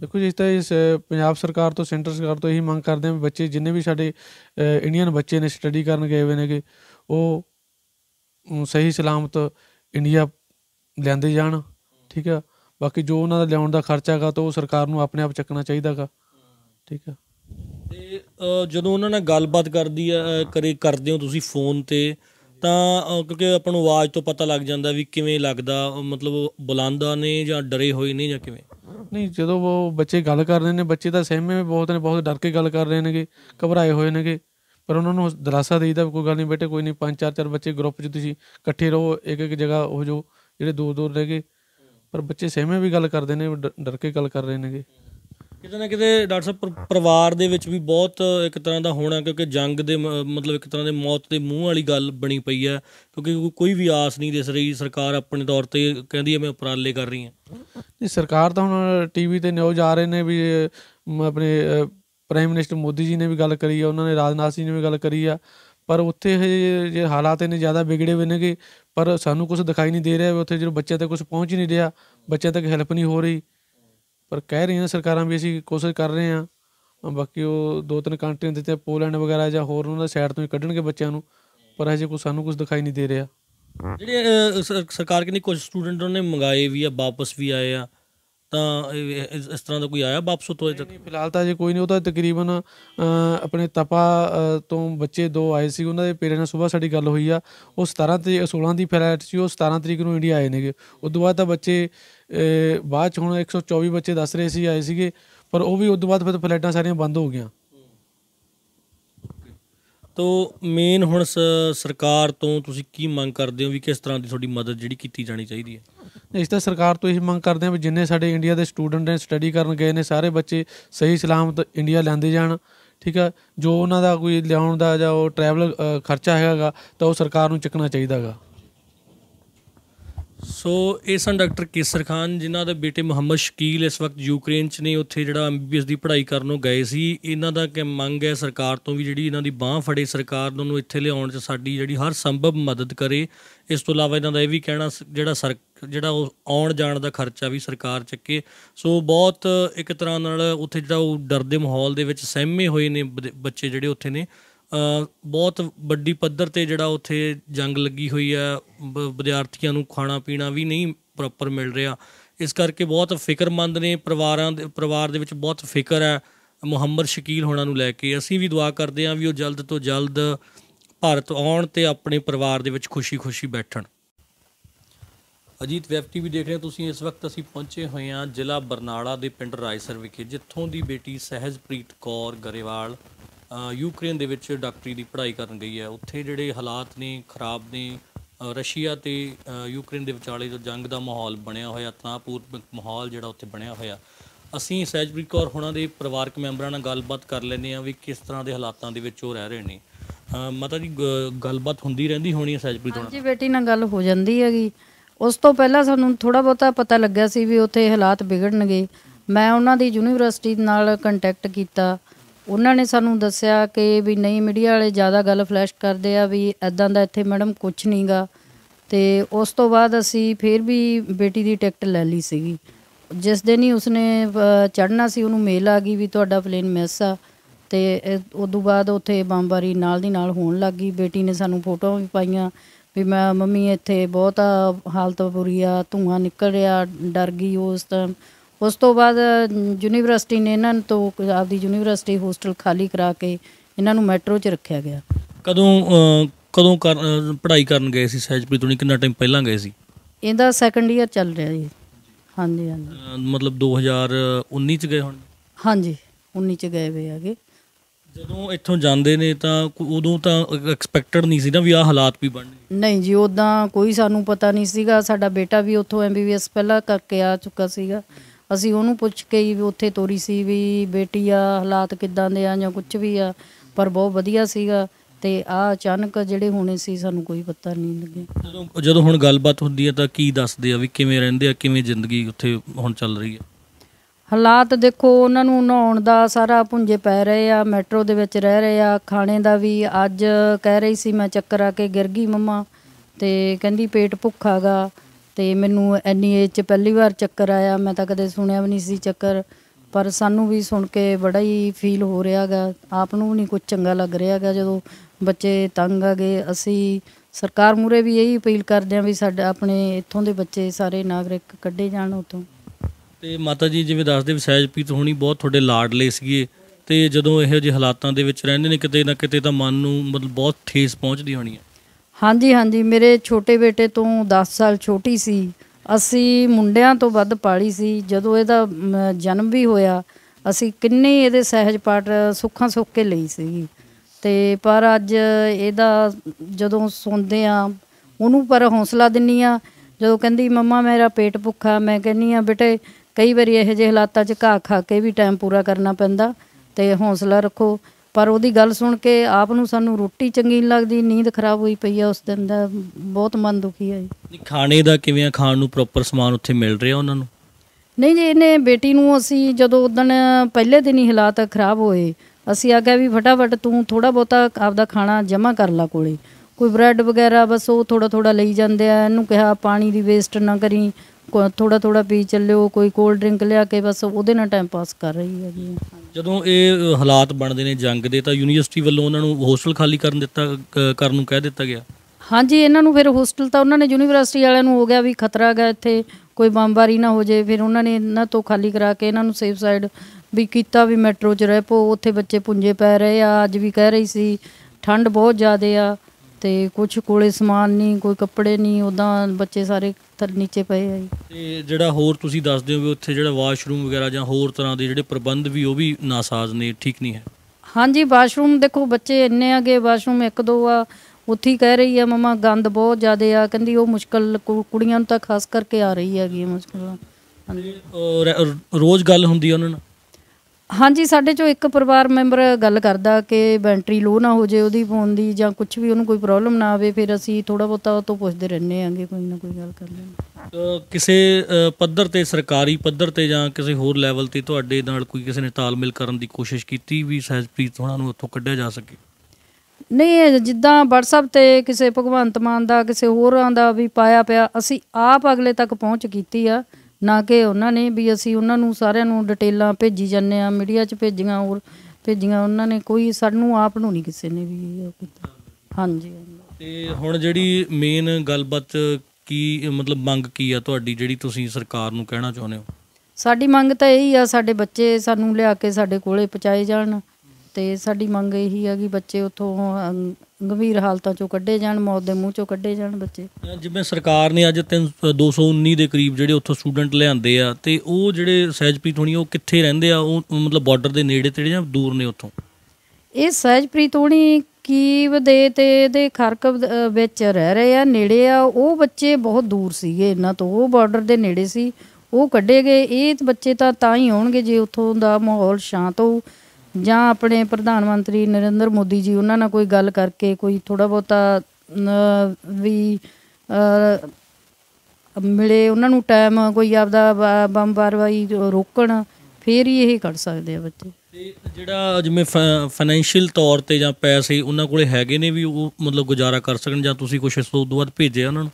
ਦੇਖੋ ਜੀ ਤਾਂ ਇਸ ਪੰਜਾਬ ਸਰਕਾਰ ਤੋਂ ਸੈਂਟਰ ਸਰਕਾਰ ਤੋਂ ਇਹੀ ਮੰਗ ਕਰਦੇ ਆ ਬੱਚੇ ਜਿੰਨੇ ਵੀ ਸਾਡੇ ਇੰਡੀਅਨ ਬੱਚੇ ਨੇ ਸਟੱਡੀ ਕਰਨ ਗਏ ਹੋਏ ਨੇਗੇ ਉਹ ਸਹੀ ਸਲਾਮਤ ਇੰਡੀਆ ਲੈਂਦੇ ਜਾਣ ਠੀਕ ਆ ਬਾਕੀ ਜੋ ਉਹਨਾਂ ਦਾ ਲਿਆਉਣ ਦਾ ਖਰਚਾ ਹੈਗਾ ਤਾਂ ਉਹ ਸਰਕਾਰ ਨੂੰ ਆਪਣੇ ਆਪ ਚੱਕਣਾ ਚਾਹੀਦਾਗਾ ਠੀਕ ਆ ਤੇ ਜਦੋਂ ਉਹਨਾਂ ਨਾਲ ਗੱਲਬਾਤ ਕਰਦੀ ਆ ਕਰੇ ਕਰਦੇ ਹੋ ਤੁਸੀਂ ਫੋਨ ਤੇ ਤਾਂ ਕਿਉਂਕਿ ਆਪਾਂ ਨੂੰ ਆਵਾਜ਼ ਤੋਂ ਪਤਾ ਲੱਗ ਜਾਂਦਾ ਵੀ ਕਿਵੇਂ ਲੱਗਦਾ ਮਤਲਬ ਉਹ ਬੁਲਾਉਂਦਾ ਨੇ ਜਾਂ ਡਰੇ ਹੋਏ ਨੇ ਜਾਂ ਕਿਵੇਂ ਨਹੀਂ ਜਦੋਂ ਉਹ ਬੱਚੇ ਗੱਲ ਕਰ ਰਹੇ ਨੇ ਬੱਚੇ ਤਾਂ ਸਹਿਮੇ ਵਿੱਚ ਬਹੁਤ ਨੇ ਬਹੁਤ ਡਰ ਕੇ ਗੱਲ ਕਰ ਰਹੇ ਨੇਗੇ ਘਬਰਾਏ ਹੋਏ ਨੇਗੇ ਪਰ ਉਹਨਾਂ ਨੂੰ ਦਰਾਸਾ ਦੇਈਦਾ ਕੋਈ ਗੱਲ ਨਹੀਂ ਬੇਟੇ ਕੋਈ ਨਹੀਂ ਪੰਜ ਚਾਰ ਚਾਰ ਬੱਚੇ ਗਰੁੱਪ 'ਚ ਤੁਸੀਂ ਇਕੱਠੇ ਰਹੋ ਇੱਕ ਇੱਕ ਜਗ੍ਹਾ ਉਹ ਜੋ ਜਿਹੜੇ ਦੂਰ ਦੂਰ ਰਹਿ ਗਏ ਪਰ ਬੱਚੇ ਸਹਿਮੇ ਵੀ ਗੱਲ ਕਰਦੇ ਨੇ ਡਰ ਕੇ ਗੱਲ ਕਰ ਰਹੇ ਨੇਗੇ ਕਿਤੇ ਨਾ ਕਿਤੇ ਡਾਕਟਰ ਸਾਹਿਬ ਪਰਿਵਾਰ ਦੇ ਵਿੱਚ ਵੀ ਬਹੁਤ ਇੱਕ ਤਰ੍ਹਾਂ ਦਾ ਹੋਣਾ ਕਿਉਂਕਿ ਜੰਗ ਦੇ ਮਤਲਬ ਇੱਕ ਤਰ੍ਹਾਂ ਦੇ ਮੌਤ ਦੇ ਮੂੰਹ ਵਾਲੀ ਗੱਲ ਬਣੀ ਪਈ ਹੈ ਕਿਉਂਕਿ ਕੋਈ ਵੀ ਆਸ ਨਹੀਂ ਦਿਸ ਰਹੀ ਸਰਕਾਰ ਆਪਣੇ ਤੌਰ ਤੇ ਕਹਿੰਦੀ ਹੈ ਮੈਂ ਉਪਰਾਲੇ ਕਰ ਰਹੀ ਹਾਂ ਨਹੀਂ ਸਰਕਾਰ ਤਾਂ ਹੁਣ ਟੀਵੀ ਤੇ ਨਿਊਜ਼ ਆ ਰਹੇ ਨੇ ਵੀ ਆਪਣੇ ਪ੍ਰਾਈਮ ਮਿਨਿਸਟਰ ਮੋਦੀ ਜੀ ਨੇ ਵੀ ਗੱਲ ਕਰੀ ਆ ਉਹਨਾਂ ਨੇ ਰਾਜਨਾਥ ਸਿੰਘ ਨੇ ਵੀ ਗੱਲ ਕਰੀ ਆ ਪਰ ਉੱਥੇ ਜੇ ਹਾਲਾਤ ਨੇ ਜ਼ਿਆਦਾ ਵਿਗੜੇ ਹੋਏ ਨੇ ਕਿ ਪਰ ਸਾਨੂੰ ਕੁਝ ਦਿਖਾਈ ਨਹੀਂ ਦੇ ਰਿਹਾ ਉੱਥੇ ਜਿਹੜੇ ਬੱਚਿਆਂ ਤੱਕ ਕੁਝ ਪਹੁੰਚ ਹੀ ਨਹੀਂ ਰਿਹਾ ਬੱਚਿਆਂ ਤੱਕ ਹੈਲਪ ਨਹੀਂ ਹੋ ਰਹੀ ਪਰ ਕਹਿ ਰਹੀਆਂ ਸਰਕਾਰਾਂ ਵੀ ਅਸੀਂ ਕੋਸ਼ਿਸ਼ ਕਰ ਰਹੇ ਹਾਂ ਬਾਕੀ ਉਹ ਦੋ ਤਿੰਨ ਕੰਟਰੀਆਂ ਦਿੱਤੇ ਪੋਲੈਂਡ ਵਗੈਰਾ ਜਾਂ ਹੋਰ ਉਹਨਾਂ ਦਾ ਸਾਈਡ ਤੋਂ ਹੀ ਕੱਢਣਗੇ ਬੱਚਿਆਂ ਨੂੰ ਪਰ ਹਜੇ ਕੋਈ ਸਾਨੂੰ ਕੁਝ ਦਿਖਾਈ ਨਹੀਂ ਦੇ ਰਿਹਾ ਜਿਹੜੇ ਸਰਕਾਰ ਕਹਿੰਦੀ ਕੁਝ ਸਟੂਡੈਂਟ ਉਹਨੇ ਮੰਗਾਏ ਵੀ ਆ ਵਾਪਸ ਵੀ ਆਏ ਆ ਤਾਂ ਇਸ ਤਰ੍ਹਾਂ ਦਾ ਕੋਈ ਆਇਆ ਵਾਪਸ ਤੋਂ ਤੱਕ ਫਿਲਹਾਲ ਤਾਂ ਜੇ ਕੋਈ ਨਹੀਂ ਉਹ ਤਾਂ ਤਕਰੀਬਨ ਆਪਣੇ ਤਪਾ ਤੋਂ ਬੱਚੇ ਦੋ ਆਏ ਸੀ ਉਹਨਾਂ ਦੇ ਪੇਰੈਂਟਸ ਨਾਲ ਸਵੇਰ ਸਾਡੀ ਗੱਲ ਹੋਈ ਆ ਉਹ 17 ਤੇ 16 ਦੀ ਫਲਾਈਟ ਸੀ ਉਹ 17 ਤਰੀਕ ਨੂੰ ਇੰਡੀਆ ਆਏ ਨੇਗੇ ਉਸ ਤੋਂ ਬਾਅਦ ਤਾਂ ਬੱਚੇ ਬਾਅਦ ਚ ਹੁਣ 124 ਬੱਚੇ ਦੱਸ ਰਹੇ ਸੀ ਆਏ ਸੀਗੇ ਪਰ ਉਹ ਵੀ ਉਸ ਤੋਂ ਬਾਅਦ ਫਿਰ ਫਲਾਈਟਾਂ ਸਾਰੀਆਂ ਬੰਦ ਹੋ ਗਈਆਂ ਤੋ ਮੇਨ ਹੁਣ ਸਰਕਾਰ ਤੋਂ ਤੁਸੀਂ ਕੀ ਮੰਗ ਕਰਦੇ ਹੋ ਵੀ ਕਿਸ ਤਰ੍ਹਾਂ ਦੀ ਤੁਹਾਡੀ ਮਦਦ ਜਿਹੜੀ ਕੀਤੀ ਜਾਣੀ ਚਾਹੀਦੀ ਹੈ ਇਸ ਤਾਂ ਸਰਕਾਰ ਤੋਂ ਇਹ ਮੰਗ ਕਰਦੇ ਆ ਵੀ ਜਿੰਨੇ ਸਾਡੇ ਇੰਡੀਆ ਦੇ ਸਟੂਡੈਂਟ ਨੇ ਸਟੱਡੀ ਕਰਨ ਗਏ ਨੇ ਸਾਰੇ ਬੱਚੇ ਸਹੀ ਸਲਾਮਤ ਇੰਡੀਆ ਲੈਂਦੇ ਜਾਣ ਠੀਕ ਆ ਜੋ ਉਹਨਾਂ ਦਾ ਕੋਈ ਲਿਆਉਣ ਦਾ ਜਾਂ ਉਹ ਟਰੈਵਲ ਖਰਚਾ ਹੈਗਾਗਾ ਤਾਂ ਉਹ ਸਰਕਾਰ ਨੂੰ ਚੱਕਣਾ ਚਾਹੀਦਾਗਾ ਸੋ ਇਹ ਸਨ ਡਾਕਟਰ ਕੇਸਰ ਖਾਨ ਜਿਨ੍ਹਾਂ ਦੇ ਬੇਟੇ ਮੁਹੰਮਦ ਸ਼ਕੀਲ ਇਸ ਵਕਤ ਯੂਕਰੇਨ 'ਚ ਨੇ ਉੱਥੇ ਜਿਹੜਾ ਐਮਬੀਬੀਐਸ ਦੀ ਪੜ੍ਹਾਈ ਕਰਨੋਂ ਗਏ ਸੀ ਇਹਨਾਂ ਦਾ ਕਿ ਮੰਗ ਹੈ ਸਰਕਾਰ ਤੋਂ ਵੀ ਜਿਹੜੀ ਇਹਨਾਂ ਦੀ ਬਾਹ ਫੜੇ ਸਰਕਾਰ ਨੂੰ ਇੱਥੇ ਲਿਆਉਣ 'ਚ ਸਾਡੀ ਜਿਹੜੀ ਹਰ ਸੰਭਵ ਮਦਦ ਕਰੇ ਇਸ ਤੋਂ ਇਲਾਵਾ ਇਹਨਾਂ ਦਾ ਇਹ ਵੀ ਕਹਿਣਾ ਜਿਹੜਾ ਸਰ ਜਿਹੜਾ ਆਉਣ ਜਾਣ ਦਾ ਖਰਚਾ ਵੀ ਸਰਕਾਰ ਚੱਕੇ ਸੋ ਬਹੁਤ ਇੱਕ ਤਰ੍ਹਾਂ ਨਾਲ ਉੱਥੇ ਜਿਹੜਾ ਉਹ ਡਰ ਦੇ ਮਾਹੌਲ ਦੇ ਵਿੱਚ ਸਹਿਮੇ ਹੋਏ ਨੇ ਬੱਚੇ ਜਿਹੜੇ ਉੱਥੇ ਨੇ ਬਹੁਤ ਵੱਡੀ ਪੱਧਰ ਤੇ ਜਿਹੜਾ ਉੱਥੇ ਜੰਗ ਲੱਗੀ ਹੋਈ ਆ ਵਿਦਿਆਰਥੀਆਂ ਨੂੰ ਖਾਣਾ ਪੀਣਾ ਵੀ ਨਹੀਂ ਪ੍ਰੋਪਰ ਮਿਲ ਰਿਹਾ ਇਸ ਕਰਕੇ ਬਹੁਤ ਫਿਕਰਮੰਦ ਨੇ ਪਰਿਵਾਰਾਂ ਦੇ ਪਰਿਵਾਰ ਦੇ ਵਿੱਚ ਬਹੁਤ ਫਿਕਰ ਹੈ ਮੁਹੰਮਦ ਸ਼ਕੀਲ ਹੋਣਾ ਨੂੰ ਲੈ ਕੇ ਅਸੀਂ ਵੀ ਦੁਆ ਕਰਦੇ ਹਾਂ ਵੀ ਉਹ ਜਲਦ ਤੋਂ ਜਲਦ ਭਾਰਤ ਆਉਣ ਤੇ ਆਪਣੇ ਪਰਿਵਾਰ ਦੇ ਵਿੱਚ ਖੁਸ਼ੀ-ਖੁਸ਼ੀ ਬੈਠਣ ਅਜੀਤ ਵੈਬ ਟੀਵੀ ਦੇਖ ਰਹੇ ਹੋ ਤੁਸੀਂ ਇਸ ਵਕਤ ਅਸੀਂ ਪਹੁੰਚੇ ਹੋਏ ਹਾਂ ਜ਼ਿਲ੍ਹਾ ਬਰਨਾਲਾ ਦੇ ਪਿੰਡ ਰਾਇਸਰ ਵਿਖੇ ਜਿੱਥੋਂ ਦੀ ਬੇਟੀ ਸਹਿਜਪ੍ਰੀਤ ਕੌਰ ਗਰੇਵਾਲ ਯੂਕਰੇਨ ਦੇ ਵਿੱਚ ਡਾਕਟਰੀ ਦੀ ਪੜ੍ਹਾਈ ਕਰਨ ਗਈ ਹੈ ਉੱਥੇ ਜਿਹੜੇ ਹਾਲਾਤ ਨੇ ਖਰਾਬ ਨੇ ਰਸ਼ੀਆ ਤੇ ਯੂਕਰੇਨ ਦੇ ਵਿਚਾਲੇ ਜੋ ਜੰਗ ਦਾ ਮਾਹੌਲ ਬਣਿਆ ਹੋਇਆ ਤਣਾਅਪੂਰਵਕ ਮਾਹੌਲ ਜਿਹੜਾ ਉੱਥੇ ਬਣਿਆ ਹੋਇਆ ਅਸੀਂ ਸਹਿਜਪ੍ਰੀਤ ਕੌਰ ਹੁਣਾਂ ਦੇ ਪਰਿਵਾਰਕ ਮੈਂਬਰਾਂ ਨਾਲ ਗੱਲਬਾਤ ਕਰ ਲੈਂਦੇ ਆ ਵੀ ਕਿਸ ਤਰ੍ਹਾਂ ਦੇ ਹਾਲਾਤਾਂ ਦੇ ਵਿੱਚ ਉਹ ਰਹਿ ਰਹੇ ਨੇ ਮਾਤਾ ਜੀ ਗੱਲਬਾਤ ਹੁੰਦੀ ਰਹਿੰਦੀ ਹੋਣੀ ਹੈ ਸਹਿਜਪ੍ਰੀਤ ਹੁਣਾਂ ਹਾਂਜੀ ਬੇਟੀ ਨਾਲ ਗੱਲ ਹੋ ਜਾਂਦੀ ਹੈਗੀ ਉਸ ਤੋਂ ਪਹਿਲਾਂ ਸਾਨੂੰ ਥੋੜਾ ਬਹੁਤਾ ਪਤਾ ਲੱਗਿਆ ਸੀ ਵੀ ਉੱਥੇ ਹਾਲਾਤ ਵਿਗੜਨਗੇ ਮੈਂ ਉਹਨਾਂ ਦੀ ਯੂਨੀਵਰਸਿਟੀ ਨਾਲ ਕੰਟੈਕਟ ਕੀਤਾ ਉਹਨਾਂ ਨੇ ਸਾਨੂੰ ਦੱਸਿਆ ਕਿ ਵੀ ਨਹੀਂ ਮੀਡੀਆ ਵਾਲੇ ਜ਼ਿਆਦਾ ਗੱਲ ਫਲੈਸ਼ ਕਰਦੇ ਆ ਵੀ ਐਦਾਂ ਦਾ ਇੱਥੇ ਮੈਡਮ ਕੁਝ ਨਹੀਂਗਾ ਤੇ ਉਸ ਤੋਂ ਬਾਅਦ ਅਸੀਂ ਫਿਰ ਵੀ ਬੇਟੀ ਦੀ ਟਿਕਟ ਲੈ ਲਈ ਸੀਗੀ ਜਿਸ ਦਿਨ ਹੀ ਉਸਨੇ ਚੜਨਾ ਸੀ ਉਹਨੂੰ ਮੇਲ ਆ ਗਈ ਵੀ ਤੁਹਾਡਾ ਪਲੇਨ ਮਿਸ ਆ ਤੇ ਉਦੋਂ ਬਾਅਦ ਉੱਥੇ ਬੰਬਾਰੀ ਨਾਲ ਦੀ ਨਾਲ ਹੋਣ ਲੱਗ ਗਈ ਬੇਟੀ ਨੇ ਸਾਨੂੰ ਫੋਟੋਆਂ ਵੀ ਪਾਈਆਂ ਵੀ ਮੈਂ ਮੰਮੀ ਇੱਥੇ ਬਹੁਤ ਹਾਲਤ ਬੁਰੀ ਆ ਧੂਆਂ ਨਿਕਲ ਰਿਹਾ ਡਰ ਗਈ ਉਸ ਟਾਈਮ ਉਸ ਤੋਂ ਬਾਅਦ ਯੂਨੀਵਰਸਿਟੀ ਨੇ ਇਹਨਾਂ ਤੋਂ ਆਪਦੀ ਯੂਨੀਵਰਸਿਟੀ ਹੋਸਟਲ ਖਾਲੀ ਕਰਾ ਕੇ ਇਹਨਾਂ ਨੂੰ ਮੈਟਰੋ 'ਚ ਰੱਖਿਆ ਗਿਆ ਕਦੋਂ ਕਦੋਂ ਪੜ੍ਹਾਈ ਕਰਨ ਗਏ ਸੀ ਸਹਿਜਪ੍ਰੀਤ ਹੁਣੀ ਕਿੰਨਾ ਟਾਈਮ ਪਹਿਲਾਂ ਗਏ ਸੀ ਇਹਦਾ ਸੈਕੰਡ ਈਅਰ ਚੱਲ ਰਿਹਾ ਜੀ ਹਾਂਜੀ ਹਾਂਜੀ ਮਤਲਬ 2019 ਚ ਗਏ ਹੁਣ ਹਾਂਜੀ 19 ਚ ਗਏ ਵੇ ਆਗੇ ਜਦੋਂ ਇੱਥੋਂ ਜਾਂਦੇ ਨੇ ਤਾਂ ਉਦੋਂ ਤਾਂ ਐਕਸਪੈਕਟਡ ਨਹੀਂ ਸੀ ਨਾ ਵੀ ਆ ਹਾਲਾਤ ਵੀ ਬਣਨਗੇ ਨਹੀਂ ਜੀ ਉਦਾਂ ਕੋਈ ਸਾਨੂੰ ਪਤਾ ਨਹੀਂ ਸੀਗਾ ਸਾਡਾ ਬੇਟਾ ਵੀ ਉੱਥੋਂ ਐਮਬੀਬੀਐਸ ਪਹਿਲਾਂ ਕਰਕੇ ਆ ਚੁੱਕਾ ਸੀਗਾ ਅਸੀਂ ਉਹਨੂੰ ਪੁੱਛ ਕੇ ਹੀ ਉੱਥੇ ਤੋਰੀ ਸੀ ਵੀ ਬੇਟੀ ਆ ਹਾਲਾਤ ਕਿੱਦਾਂ ਦੇ ਆ ਜਾਂ ਕੁਝ ਵੀ ਆ ਪਰ ਬਹੁਤ ਵਧੀਆ ਸੀਗਾ ਤੇ ਆ ਅਚਾਨਕ ਜਿਹੜੇ ਹੋਣੇ ਸੀ ਸਾਨੂੰ ਕੋਈ ਪਤਾ ਨਹੀਂ ਲੱਗਿਆ ਜਦੋਂ ਜਦੋਂ ਹੁਣ ਗੱਲਬਾਤ ਹੁੰਦੀ ਹੈ ਤਾਂ ਕੀ ਦੱਸਦੇ ਆ ਵੀ ਕਿਵੇਂ ਰਹਿੰਦੇ ਆ ਕਿਵੇਂ ਜ਼ਿੰਦਗੀ ਉੱਥੇ ਹੁਣ ਚੱਲ ਰਹੀ ਹੈ ਹਾਲਾਤ ਦੇਖੋ ਉਹਨਾਂ ਨੂੰ ਨਹਾਉਣ ਦਾ ਸਾਰਾ ਪੁੰਜੇ ਪੈ ਰਹੇ ਆ ਮੈਟਰੋ ਦੇ ਵਿੱਚ ਰਹਿ ਰਹੇ ਆ ਖਾਣੇ ਦਾ ਵੀ ਅੱਜ ਕਹਿ ਰਹੀ ਸੀ ਮੈਂ ਚੱਕਰ ਆ ਕੇ ਗਿਰ ਗਈ ਮੰਮਾ ਤੇ ਕਹਿੰਦੀ ਪੇਟ ਭੁੱਖਾਗਾ ਤੇ ਮੈਨੂੰ ਐਨੀ ਏਜ 'ਚ ਪਹਿਲੀ ਵਾਰ ਚੱਕਰ ਆਇਆ ਮੈਂ ਤਾਂ ਕਦੇ ਸੁਣਿਆ ਵੀ ਨਹੀਂ ਸੀ ਚੱਕਰ ਪਰ ਸਾਨੂੰ ਵੀ ਸੁਣ ਕੇ ਬੜਾ ਹੀ ਫੀਲ ਹੋ ਰਿਹਾਗਾ ਆਪ ਨੂੰ ਨਹੀਂ ਕੁਝ ਚੰਗਾ ਲੱਗ ਰਿਹਾਗਾ ਜਦੋਂ ਬੱਚੇ ਤੰਗ ਆ ਗਏ ਅਸੀਂ ਸਰਕਾਰ ਮੂਰੇ ਵੀ ਇਹੀ ਅਪੀਲ ਕਰਦੇ ਆ ਵੀ ਸਾਡੇ ਆਪਣੇ ਇੱਥੋਂ ਦੇ ਬੱਚੇ ਸਾਰੇ ਨਾਗਰਿਕ ਕੱਢੇ ਜਾਣ ਉਤੋਂ ਤੇ ਮਾਤਾ ਜੀ ਜਿਵੇਂ ਦੱਸਦੇ ਵੀ ਪੀਤ ਹੋਣੀ ਬਹੁਤ ਤੁਹਾਡੇ ਲਾਡਲੇ ਸੀਗੇ ਤੇ ਜਦੋਂ ਇਹੋ ਜਿਹੇ ਹਾਲਾਤਾਂ ਦੇ ਵਿੱਚ ਰਹਿੰਦੇ ਨੇ ਕਿਤੇ ਨਾ ਕਿਤੇ ਤਾਂ ਮਨ ਨੂੰ ਮਤਲਬ ਬਹੁਤ ਠੇਸ ਪਹੁੰਚਦੀ ਹੋਣੀ ਹੈ ਹਾਂਜੀ ਹਾਂਜੀ ਮੇਰੇ ਛੋਟੇ ਬੇਟੇ ਤੋਂ 10 ਸਾਲ ਛੋਟੀ ਸੀ ਅਸੀਂ ਮੁੰਡਿਆਂ ਤੋਂ ਵੱਧ ਪਾਲੀ ਸੀ ਜਦੋਂ ਇਹਦਾ ਜਨਮ ਵੀ ਹੋਇਆ ਅਸੀਂ ਕਿੰਨੇ ਇਹਦੇ ਸਹਿਜ ਪਾਠ ਸੁੱਖਾਂ ਸੁੱਖ ਕੇ ਲਈ ਸੀ ਤੇ ਪਰ ਅੱਜ ਇਹਦਾ ਜਦੋਂ ਸੁਣਦੇ ਆ ਉਹਨੂੰ ਪਰ ਹੌਸਲਾ ਦਿੰਨੀ ਆ ਜਦੋਂ ਕਹਿੰਦੀ ਮੰਮਾ ਮੇਰਾ ਪੇਟ ਭੁੱਖਾ ਮੈਂ ਕਹਿੰਨੀ ਆ ਬੇਟੇ ਕਈ ਵਾਰੀ ਇਹੋ ਜਿਹੇ ਹਾਲਾਤਾਂ 'ਚ ਘਾਹ ਖਾ ਕੇ ਵੀ ਟਾਈਮ ਪੂਰਾ ਕਰਨਾ ਪੈਂਦਾ ਤੇ ਹੌਸਲਾ ਰੱਖੋ ਪਰ ਉਹਦੀ ਗੱਲ ਸੁਣ ਕੇ ਆਪ ਨੂੰ ਸਾਨੂੰ ਰੋਟੀ ਚੰਗੀ ਨਹੀਂ ਲੱਗਦੀ ਨੀਂਦ ਖਰਾਬ ਹੋਈ ਪਈ ਆ ਉਸ ਦਿਨ ਦਾ ਬਹੁਤ ਮਨ ਦੁਖੀ ਆ ਜੀ ਖਾਣੇ ਦਾ ਕਿਵੇਂ ਆ ਖਾਣ ਨੂੰ ਪ੍ਰੋਪਰ ਸਮਾਨ ਉੱਥੇ ਮਿਲ ਰਿਹਾ ਉਹਨਾਂ ਨੂੰ ਨਹੀਂ ਜੀ ਇਹਨੇ ਬੇਟੀ ਨੂੰ ਅਸੀਂ ਜਦੋਂ ਉਦੋਂ ਪਹਿਲੇ ਦਿਨ ਹੀ ਹਾਲਾਤ ਖਰਾਬ ਹੋਏ ਅਸੀਂ ਗਿਆ ਵੀ ਫਟਾਫਟ ਤੂੰ ਥੋੜਾ ਬਹੁਤਾ ਆਪਦਾ ਖਾਣਾ ਜਮ੍ਹਾਂ ਕਰ ਲੈ ਕੋਲੇ ਕੋਈ ਬ੍ਰੈਡ ਵਗੈਰਾ ਬਸ ਉਹ ਥੋੜਾ ਥੋੜਾ ਲਈ ਜਾਂਦੇ ਆ ਇਹਨੂੰ ਕਿਹਾ ਪਾਣੀ ਦੀ ਵੇਸਟ ਨਾ ਕਰੀ ਥੋੜਾ ਥੋੜਾ ਪੀ ਚੱਲਿਓ ਕੋਈ ਕੋਲਡ ਡਰਿੰਕ ਲਿਆ ਕੇ ਬਸ ਉਹਦੇ ਨਾਲ ਟਾਈਮ ਪਾਸ ਕਰ ਰਹੀ ਹੈ ਜੀ ਜਦੋਂ ਇਹ ਹਾਲਾਤ ਬਣਦੇ ਨੇ ਜੰਗ ਦੇ ਤਾਂ ਯੂਨੀਵਰਸਿਟੀ ਵੱਲੋਂ ਉਹਨਾਂ ਨੂੰ ਹੋਸਟਲ ਖਾਲੀ ਕਰਨ ਦਿੱਤਾ ਕਰਨ ਨੂੰ ਕਹਿ ਦਿੱਤਾ ਗਿਆ ਹਾਂਜੀ ਇਹਨਾਂ ਨੂੰ ਫਿਰ ਹੋਸਟਲ ਤਾਂ ਉਹਨਾਂ ਨੇ ਯੂਨੀਵਰਸਿਟੀ ਵਾਲਿਆਂ ਨੂੰ ਹੋ ਗਿਆ ਵੀ ਖਤਰਾ ਹੈ ਇੱਥੇ ਕੋਈ ਬੰਬਾਰੀ ਨਾ ਹੋ ਜੇ ਫਿਰ ਉਹਨਾਂ ਨੇ ਇਹਨਾਂ ਤੋਂ ਖਾਲੀ ਕਰਾ ਕੇ ਇਹਨਾਂ ਨੂੰ ਸੇਫ ਸਾਈਡ ਵੀ ਕੀਤਾ ਵੀ ਮੈਟਰੋ 'ਚ ਰਹਿ ਪੋ ਉੱਥੇ ਬੱਚੇ ਪੁੰਜੇ ਪੈ ਰਹੇ ਆ ਅੱਜ ਵੀ ਕਹਿ ਰਹੀ ਸੀ ਠੰਡ ਬਹੁਤ ਜ਼ਿਆਦੇ ਆ ਤੇ ਕੁਝ ਕੋਲੇ ਸਮਾਨ ਨਹੀਂ ਕੋਈ ਕੱਪੜੇ ਨਹੀਂ ਉਦਾਂ ਬੱਚੇ ਸਾਰੇ ਥੱਲੇ ਨੀਚੇ ਪਏ ਆ ਜੀ ਤੇ ਜਿਹੜਾ ਹੋਰ ਤੁਸੀਂ ਦੱਸਦੇ ਹੋ ਵੀ ਉੱਥੇ ਜਿਹੜਾ ਵਾਸ਼ਰੂਮ ਵਗੈਰਾ ਜਾਂ ਹੋਰ ਤਰ੍ਹਾਂ ਦੇ ਜਿਹੜੇ ਪ੍ਰਬੰਧ ਵੀ ਉਹ ਵੀ ਨਾਸਾਜ਼ ਨੇ ਠੀਕ ਨਹੀਂ ਹੈ ਹਾਂਜੀ ਵਾਸ਼ਰੂਮ ਦੇਖੋ ਬੱਚੇ ਇੰਨੇ ਆਗੇ ਵਾਸ਼ਰੂਮ ਇੱਕ ਦੋ ਆ ਉੱਥੇ ਹੀ ਕਹਿ ਰਹੀ ਆ ਮਮਾ ਗੰਦ ਬਹੁਤ ਜ਼ਿਆਦਾ ਆ ਕਹਿੰਦੀ ਉਹ ਮੁਸ਼ਕਲ ਕੁੜੀਆਂ ਨੂੰ ਤਾਂ ਖਾਸ ਕਰਕੇ ਆ ਰਹੀ ਹੈਗੀ ਮੁਸ਼ਕਲ ਹਾਂਜੀ ਰੋਜ਼ ਗੱਲ ਹੁੰਦੀ ਆ ਉਹਨਾਂ ਨਾਲ ਹਾਂਜੀ ਸਾਡੇ ਚੋਂ ਇੱਕ ਪਰਿਵਾਰ ਮੈਂਬਰ ਗੱਲ ਕਰਦਾ ਕਿ ਬੈਟਰੀ ਲੋ ਨਾ ਹੋ ਜੇ ਉਹਦੀ ਫੋਨ ਦੀ ਜਾਂ ਕੁਝ ਵੀ ਉਹਨੂੰ ਕੋਈ ਪ੍ਰੋਬਲਮ ਨਾ ਆਵੇ ਫਿਰ ਅਸੀਂ ਥੋੜਾ ਬੋਤਾ ਉਹ ਤੋਂ ਪੁੱਛਦੇ ਰਹਿੰਨੇ ਆਂਗੇ ਕੋਈ ਨਾ ਕੋਈ ਗੱਲ ਕਰ ਲੈਂਦੇ ਕਿਸੇ ਪੱਧਰ ਤੇ ਸਰਕਾਰੀ ਪੱਧਰ ਤੇ ਜਾਂ ਕਿਸੇ ਹੋਰ ਲੈਵਲ ਤੇ ਤੁਹਾਡੇ ਨਾਲ ਕੋਈ ਕਿਸੇ ਨੇ ਤਾਲਮੇਲ ਕਰਨ ਦੀ ਕੋਸ਼ਿਸ਼ ਕੀਤੀ ਵੀ ਸਹਿਜਪ੍ਰੀਤ ਉਹਨਾਂ ਨੂੰ ਉੱਥੋਂ ਕੱਢਿਆ ਜਾ ਸਕੇ ਨਹੀਂ ਜਿੱਦਾਂ WhatsApp ਤੇ ਕਿਸੇ ਭਗਵੰਤ ਮਾਨ ਦਾ ਕਿਸੇ ਹੋਰਾਂ ਦਾ ਵੀ ਪਾਇਆ ਪਿਆ ਅਸੀਂ ਆਪ ਅਗਲੇ ਤੱਕ ਪਹੁੰਚ ਕੀਤੀ ਆ ਨਾ ਕਿ ਉਹਨਾਂ ਨੇ ਵੀ ਅਸੀਂ ਉਹਨਾਂ ਨੂੰ ਸਾਰਿਆਂ ਨੂੰ ਡਿਟੇਲਾਂ ਭੇਜੀ ਜਾਂਦੇ ਆ ਮੀਡੀਆ 'ਚ ਭੇਜੀਆਂ ਹੋਰ ਭੇਜੀਆਂ ਉਹਨਾਂ ਨੇ ਕੋਈ ਸਾਨੂੰ ਆਪ ਨੂੰ ਨਹੀਂ ਕਿਸੇ ਨੇ ਵੀ ਕੀਤਾ ਹਾਂਜੀ ਤੇ ਹੁਣ ਜਿਹੜੀ ਮੇਨ ਗੱਲਬਾਤ ਕੀ ਮਤਲਬ ਮੰਗ ਕੀ ਆ ਤੁਹਾਡੀ ਜਿਹੜੀ ਤੁਸੀਂ ਸਰਕਾਰ ਨੂੰ ਕਹਿਣਾ ਚਾਹੁੰਦੇ ਹੋ ਸਾਡੀ ਮੰਗ ਤਾਂ ਇਹੀ ਆ ਸਾਡੇ ਬੱਚੇ ਸਾਨੂੰ ਲਿਆ ਕੇ ਸਾਡੇ ਕੋਲੇ ਪਹੁੰਚਾਏ ਜਾਣ ਤੇ ਸਾਡੀ ਮੰਗ ਇਹੀ ਆ ਕਿ ਬੱਚੇ ਉਥੋਂ ਗੰਭੀਰ ਹਾਲਤਾਂ ਚੋਂ ਕੱਢੇ ਜਾਣ ਮੌਤ ਦੇ ਮੂੰਹ ਚੋਂ ਕੱਢੇ ਜਾਣ ਬੱਚੇ ਜਿਵੇਂ ਸਰਕਾਰ ਨੇ ਅੱਜ 219 ਦੇ ਕਰੀਬ ਜਿਹੜੇ ਉਥੋਂ ਸਟੂਡੈਂਟ ਲਿਆਂਦੇ ਆ ਤੇ ਉਹ ਜਿਹੜੇ ਸਹਿਜਪ੍ਰੀਤ ਹੋਣੀ ਉਹ ਕਿੱਥੇ ਰਹਿੰਦੇ ਆ ਉਹ ਮਤਲਬ ਬਾਰਡਰ ਦੇ ਨੇੜੇ ਤੇੜੇ ਜਾਂ ਦੂਰ ਨੇ ਉਥੋਂ ਇਹ ਸਹਿਜਪ੍ਰੀਤ ਹੋਣੀ ਕੀਵ ਦੇ ਤੇ ਦੇ ਖਰਕਬ ਵਿੱਚ ਰਹਿ ਰਹੇ ਆ ਨੇੜੇ ਆ ਉਹ ਬੱਚੇ ਬਹੁਤ ਦੂਰ ਸੀਗੇ ਇਹਨਾਂ ਤੋਂ ਉਹ ਬਾਰਡਰ ਦੇ ਨੇੜੇ ਸੀ ਉਹ ਕੱਢੇ ਗਏ ਇਹ ਬੱਚੇ ਤਾਂ ਤਾਂ ਹੀ ਹੋਣਗੇ ਜੇ ਉੱਥੋਂ ਦਾ ਮਾਹੌਲ ਸ਼ਾਂਤ ਹੋਊ ਜਾਂ ਆਪਣੇ ਪ੍ਰਧਾਨ ਮੰਤਰੀ ਨਰਿੰਦਰ ਮੋਦੀ ਜੀ ਉਹਨਾਂ ਨਾਲ ਕੋਈ ਗੱਲ ਕਰਕੇ ਕੋਈ ਥੋੜਾ ਬਹੁਤਾ ਵੀ ਮਿਲੇ ਉਹਨਾਂ ਨੂੰ ਟਾਈਮ ਕੋਈ ਆਪਦਾ ਬੰਬ ਕਾਰਵਾਈ ਰੋਕਣ ਫੇਰ ਹੀ ਇਹ ਕਰ ਸਕਦੇ ਆ ਬੱਚੇ ਤੇ ਜਿਹੜਾ ਜਿਵੇਂ ਫਾਈਨੈਂਸ਼ੀਅਲ ਤੌਰ ਤੇ ਜਾਂ ਪੈਸੇ ਉਹਨਾਂ ਕੋਲੇ ਹੈਗੇ ਨੇ ਵੀ ਉਹ ਮਤਲਬ ਗੁਜ਼ਾਰਾ ਕਰ ਸਕਣ ਜਾਂ ਤੁਸੀਂ ਕੁਝ ਇਸ ਤੋਂ ਬਾਅਦ ਭੇਜਿਆ ਉਹਨਾਂ ਨੂੰ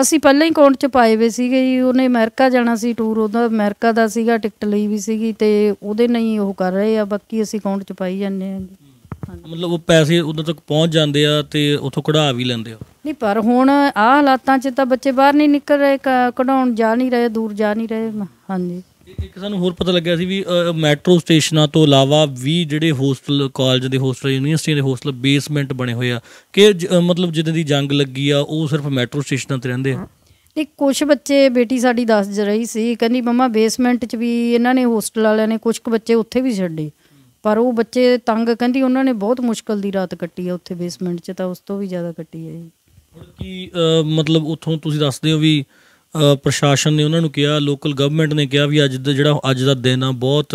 ਅਸੀਂ ਪਹਿਲਾਂ ਹੀ ਕਾਉਂਟ 'ਚ ਪਾਏ ਵੇ ਸੀਗੇ ਜੀ ਉਹਨੇ ਅਮਰੀਕਾ ਜਾਣਾ ਸੀ ਟੂਰ ਉਹਦਾ ਅਮਰੀਕਾ ਦਾ ਸੀਗਾ ਟਿਕਟ ਲਈ ਵੀ ਸੀਗੀ ਤੇ ਉਹਦੇ ਨਹੀਂ ਉਹ ਕਰ ਰਹੇ ਆ ਬਾਕੀ ਅਸੀਂ ਕਾਉਂਟ 'ਚ ਪਾਈ ਜਾਂਦੇ ਆ ਜੀ ਮਤਲਬ ਉਹ ਪੈਸੇ ਉਦੋਂ ਤੱਕ ਪਹੁੰਚ ਜਾਂਦੇ ਆ ਤੇ ਉੱਥੋਂ ਕਢਾ ਵੀ ਲੈਂਦੇ ਆ ਨਹੀਂ ਪਰ ਹੁਣ ਆਹ ਹਾਲਾਤਾਂ 'ਚ ਤਾਂ ਬੱਚੇ ਬਾਹਰ ਨਹੀਂ ਨਿਕਲ ਰਹੇ ਕਢਾਉਣ ਜਾ ਨਹੀਂ ਰਹੇ ਦੂਰ ਜਾ ਨਹੀਂ ਰਹੇ ਹਾਂਜੀ ਇੱਕ ਸਾਨੂੰ ਹੋਰ ਪਤਾ ਲੱਗਿਆ ਸੀ ਵੀ ਮੈਟਰੋ ਸਟੇਸ਼ਨਾਂ ਤੋਂ ਇਲਾਵਾ ਵੀ ਜਿਹੜੇ ਹੋਸਟਲ ਕਾਲਜ ਦੇ ਹੋਸਟਲ ਯੂਨੀਵਰਸਿਟੀਆਂ ਦੇ ਹੋਸਟਲ ਬੇਸਮੈਂਟ ਬਣੇ ਹੋਏ ਆ ਕਿ ਮਤਲਬ ਜਿੱਦਾਂ ਦੀ ਜੰਗ ਲੱਗੀ ਆ ਉਹ ਸਿਰਫ ਮੈਟਰੋ ਸਟੇਸ਼ਨਾਂ ਤੇ ਰਹਿੰਦੇ ਆ ਇਹ ਕੁਝ ਬੱਚੇ ਬੇਟੀ ਸਾਡੀ ਦੱਸ ਰਹੀ ਸੀ ਕਹਿੰਦੀ ਮਮਾ ਬੇਸਮੈਂਟ 'ਚ ਵੀ ਇਹਨਾਂ ਨੇ ਹੋਸਟਲ ਵਾਲਿਆਂ ਨੇ ਕੁਝ ਕੁ ਬੱਚੇ ਉੱਥੇ ਵੀ ਛੱਡੇ ਪਰ ਉਹ ਬੱਚੇ ਤੰਗ ਕਹਿੰਦੀ ਉਹਨਾਂ ਨੇ ਬਹੁਤ ਮੁਸ਼ਕਲ ਦੀ ਰਾਤ ਕੱਟੀ ਆ ਉੱਥੇ ਬੇਸਮੈਂਟ 'ਚ ਤਾਂ ਉਸ ਤੋਂ ਵੀ ਜ਼ਿਆਦਾ ਕੱਟੀ ਆ ਜੀ ਕੀ ਮਤਲਬ ਉੱਥੋਂ ਤੁਸੀਂ ਦੱਸਦੇ ਹੋ ਵੀ ਪ੍ਰਸ਼ਾਸਨ ਨੇ ਉਹਨਾਂ ਨੂੰ ਕਿਹਾ ਲੋਕਲ ਗਵਰਨਮੈਂਟ ਨੇ ਕਿਹਾ ਵੀ ਅੱਜ ਦਾ ਜਿਹੜਾ ਅੱਜ ਦਾ ਦਿਨ ਆ ਬਹੁਤ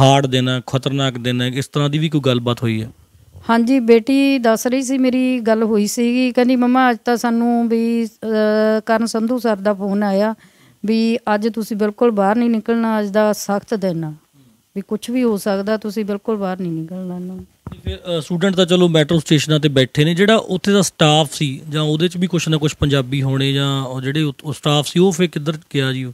ਹਾਰਡ ਦਿਨ ਆ ਖਤਰਨਾਕ ਦਿਨ ਆ ਇਸ ਤਰ੍ਹਾਂ ਦੀ ਵੀ ਕੋਈ ਗੱਲਬਾਤ ਹੋਈ ਹੈ ਹਾਂਜੀ ਬੇਟੀ ਦੱਸ ਰਹੀ ਸੀ ਮੇਰੀ ਗੱਲ ਹੋਈ ਸੀ ਕਹਿੰਦੀ ਮਮਾ ਅੱਜ ਤਾਂ ਸਾਨੂੰ ਵੀ ਕਰਨ ਸੰਧੂ ਸਰ ਦਾ ਫੋਨ ਆਇਆ ਵੀ ਅੱਜ ਤੁਸੀਂ ਬਿਲਕੁਲ ਬਾਹਰ ਨਹੀਂ ਨਿਕਲਣਾ ਅੱਜ ਦਾ ਸਖਤ ਦਿਨ ਆ ਵੀ ਕੁਝ ਵੀ ਹੋ ਸਕਦਾ ਤੁਸੀਂ ਬਿਲਕੁਲ ਬਾਹਰ ਨਹੀਂ ਨਿਕਲਣਾ ਨਾ ਫਿਰ ਸਟੂਡੈਂਟ ਤਾਂ ਚਲੋ ਮੈਟਰੋ ਸਟੇਸ਼ਨਾਂ ਤੇ ਬੈਠੇ ਨੇ ਜਿਹੜਾ ਉੱਥੇ ਦਾ ਸਟਾਫ ਸੀ ਜਾਂ ਉਹਦੇ 'ਚ ਵੀ ਕੁਝ ਨਾ ਕੁਝ ਪੰਜਾਬੀ ਹੋਣੇ ਜਾਂ ਉਹ ਜਿਹੜੇ ਉਹ ਸਟਾਫ ਸੀ ਉਹ ਫਿਰ ਕਿੱਧਰ ਗਿਆ ਜੀ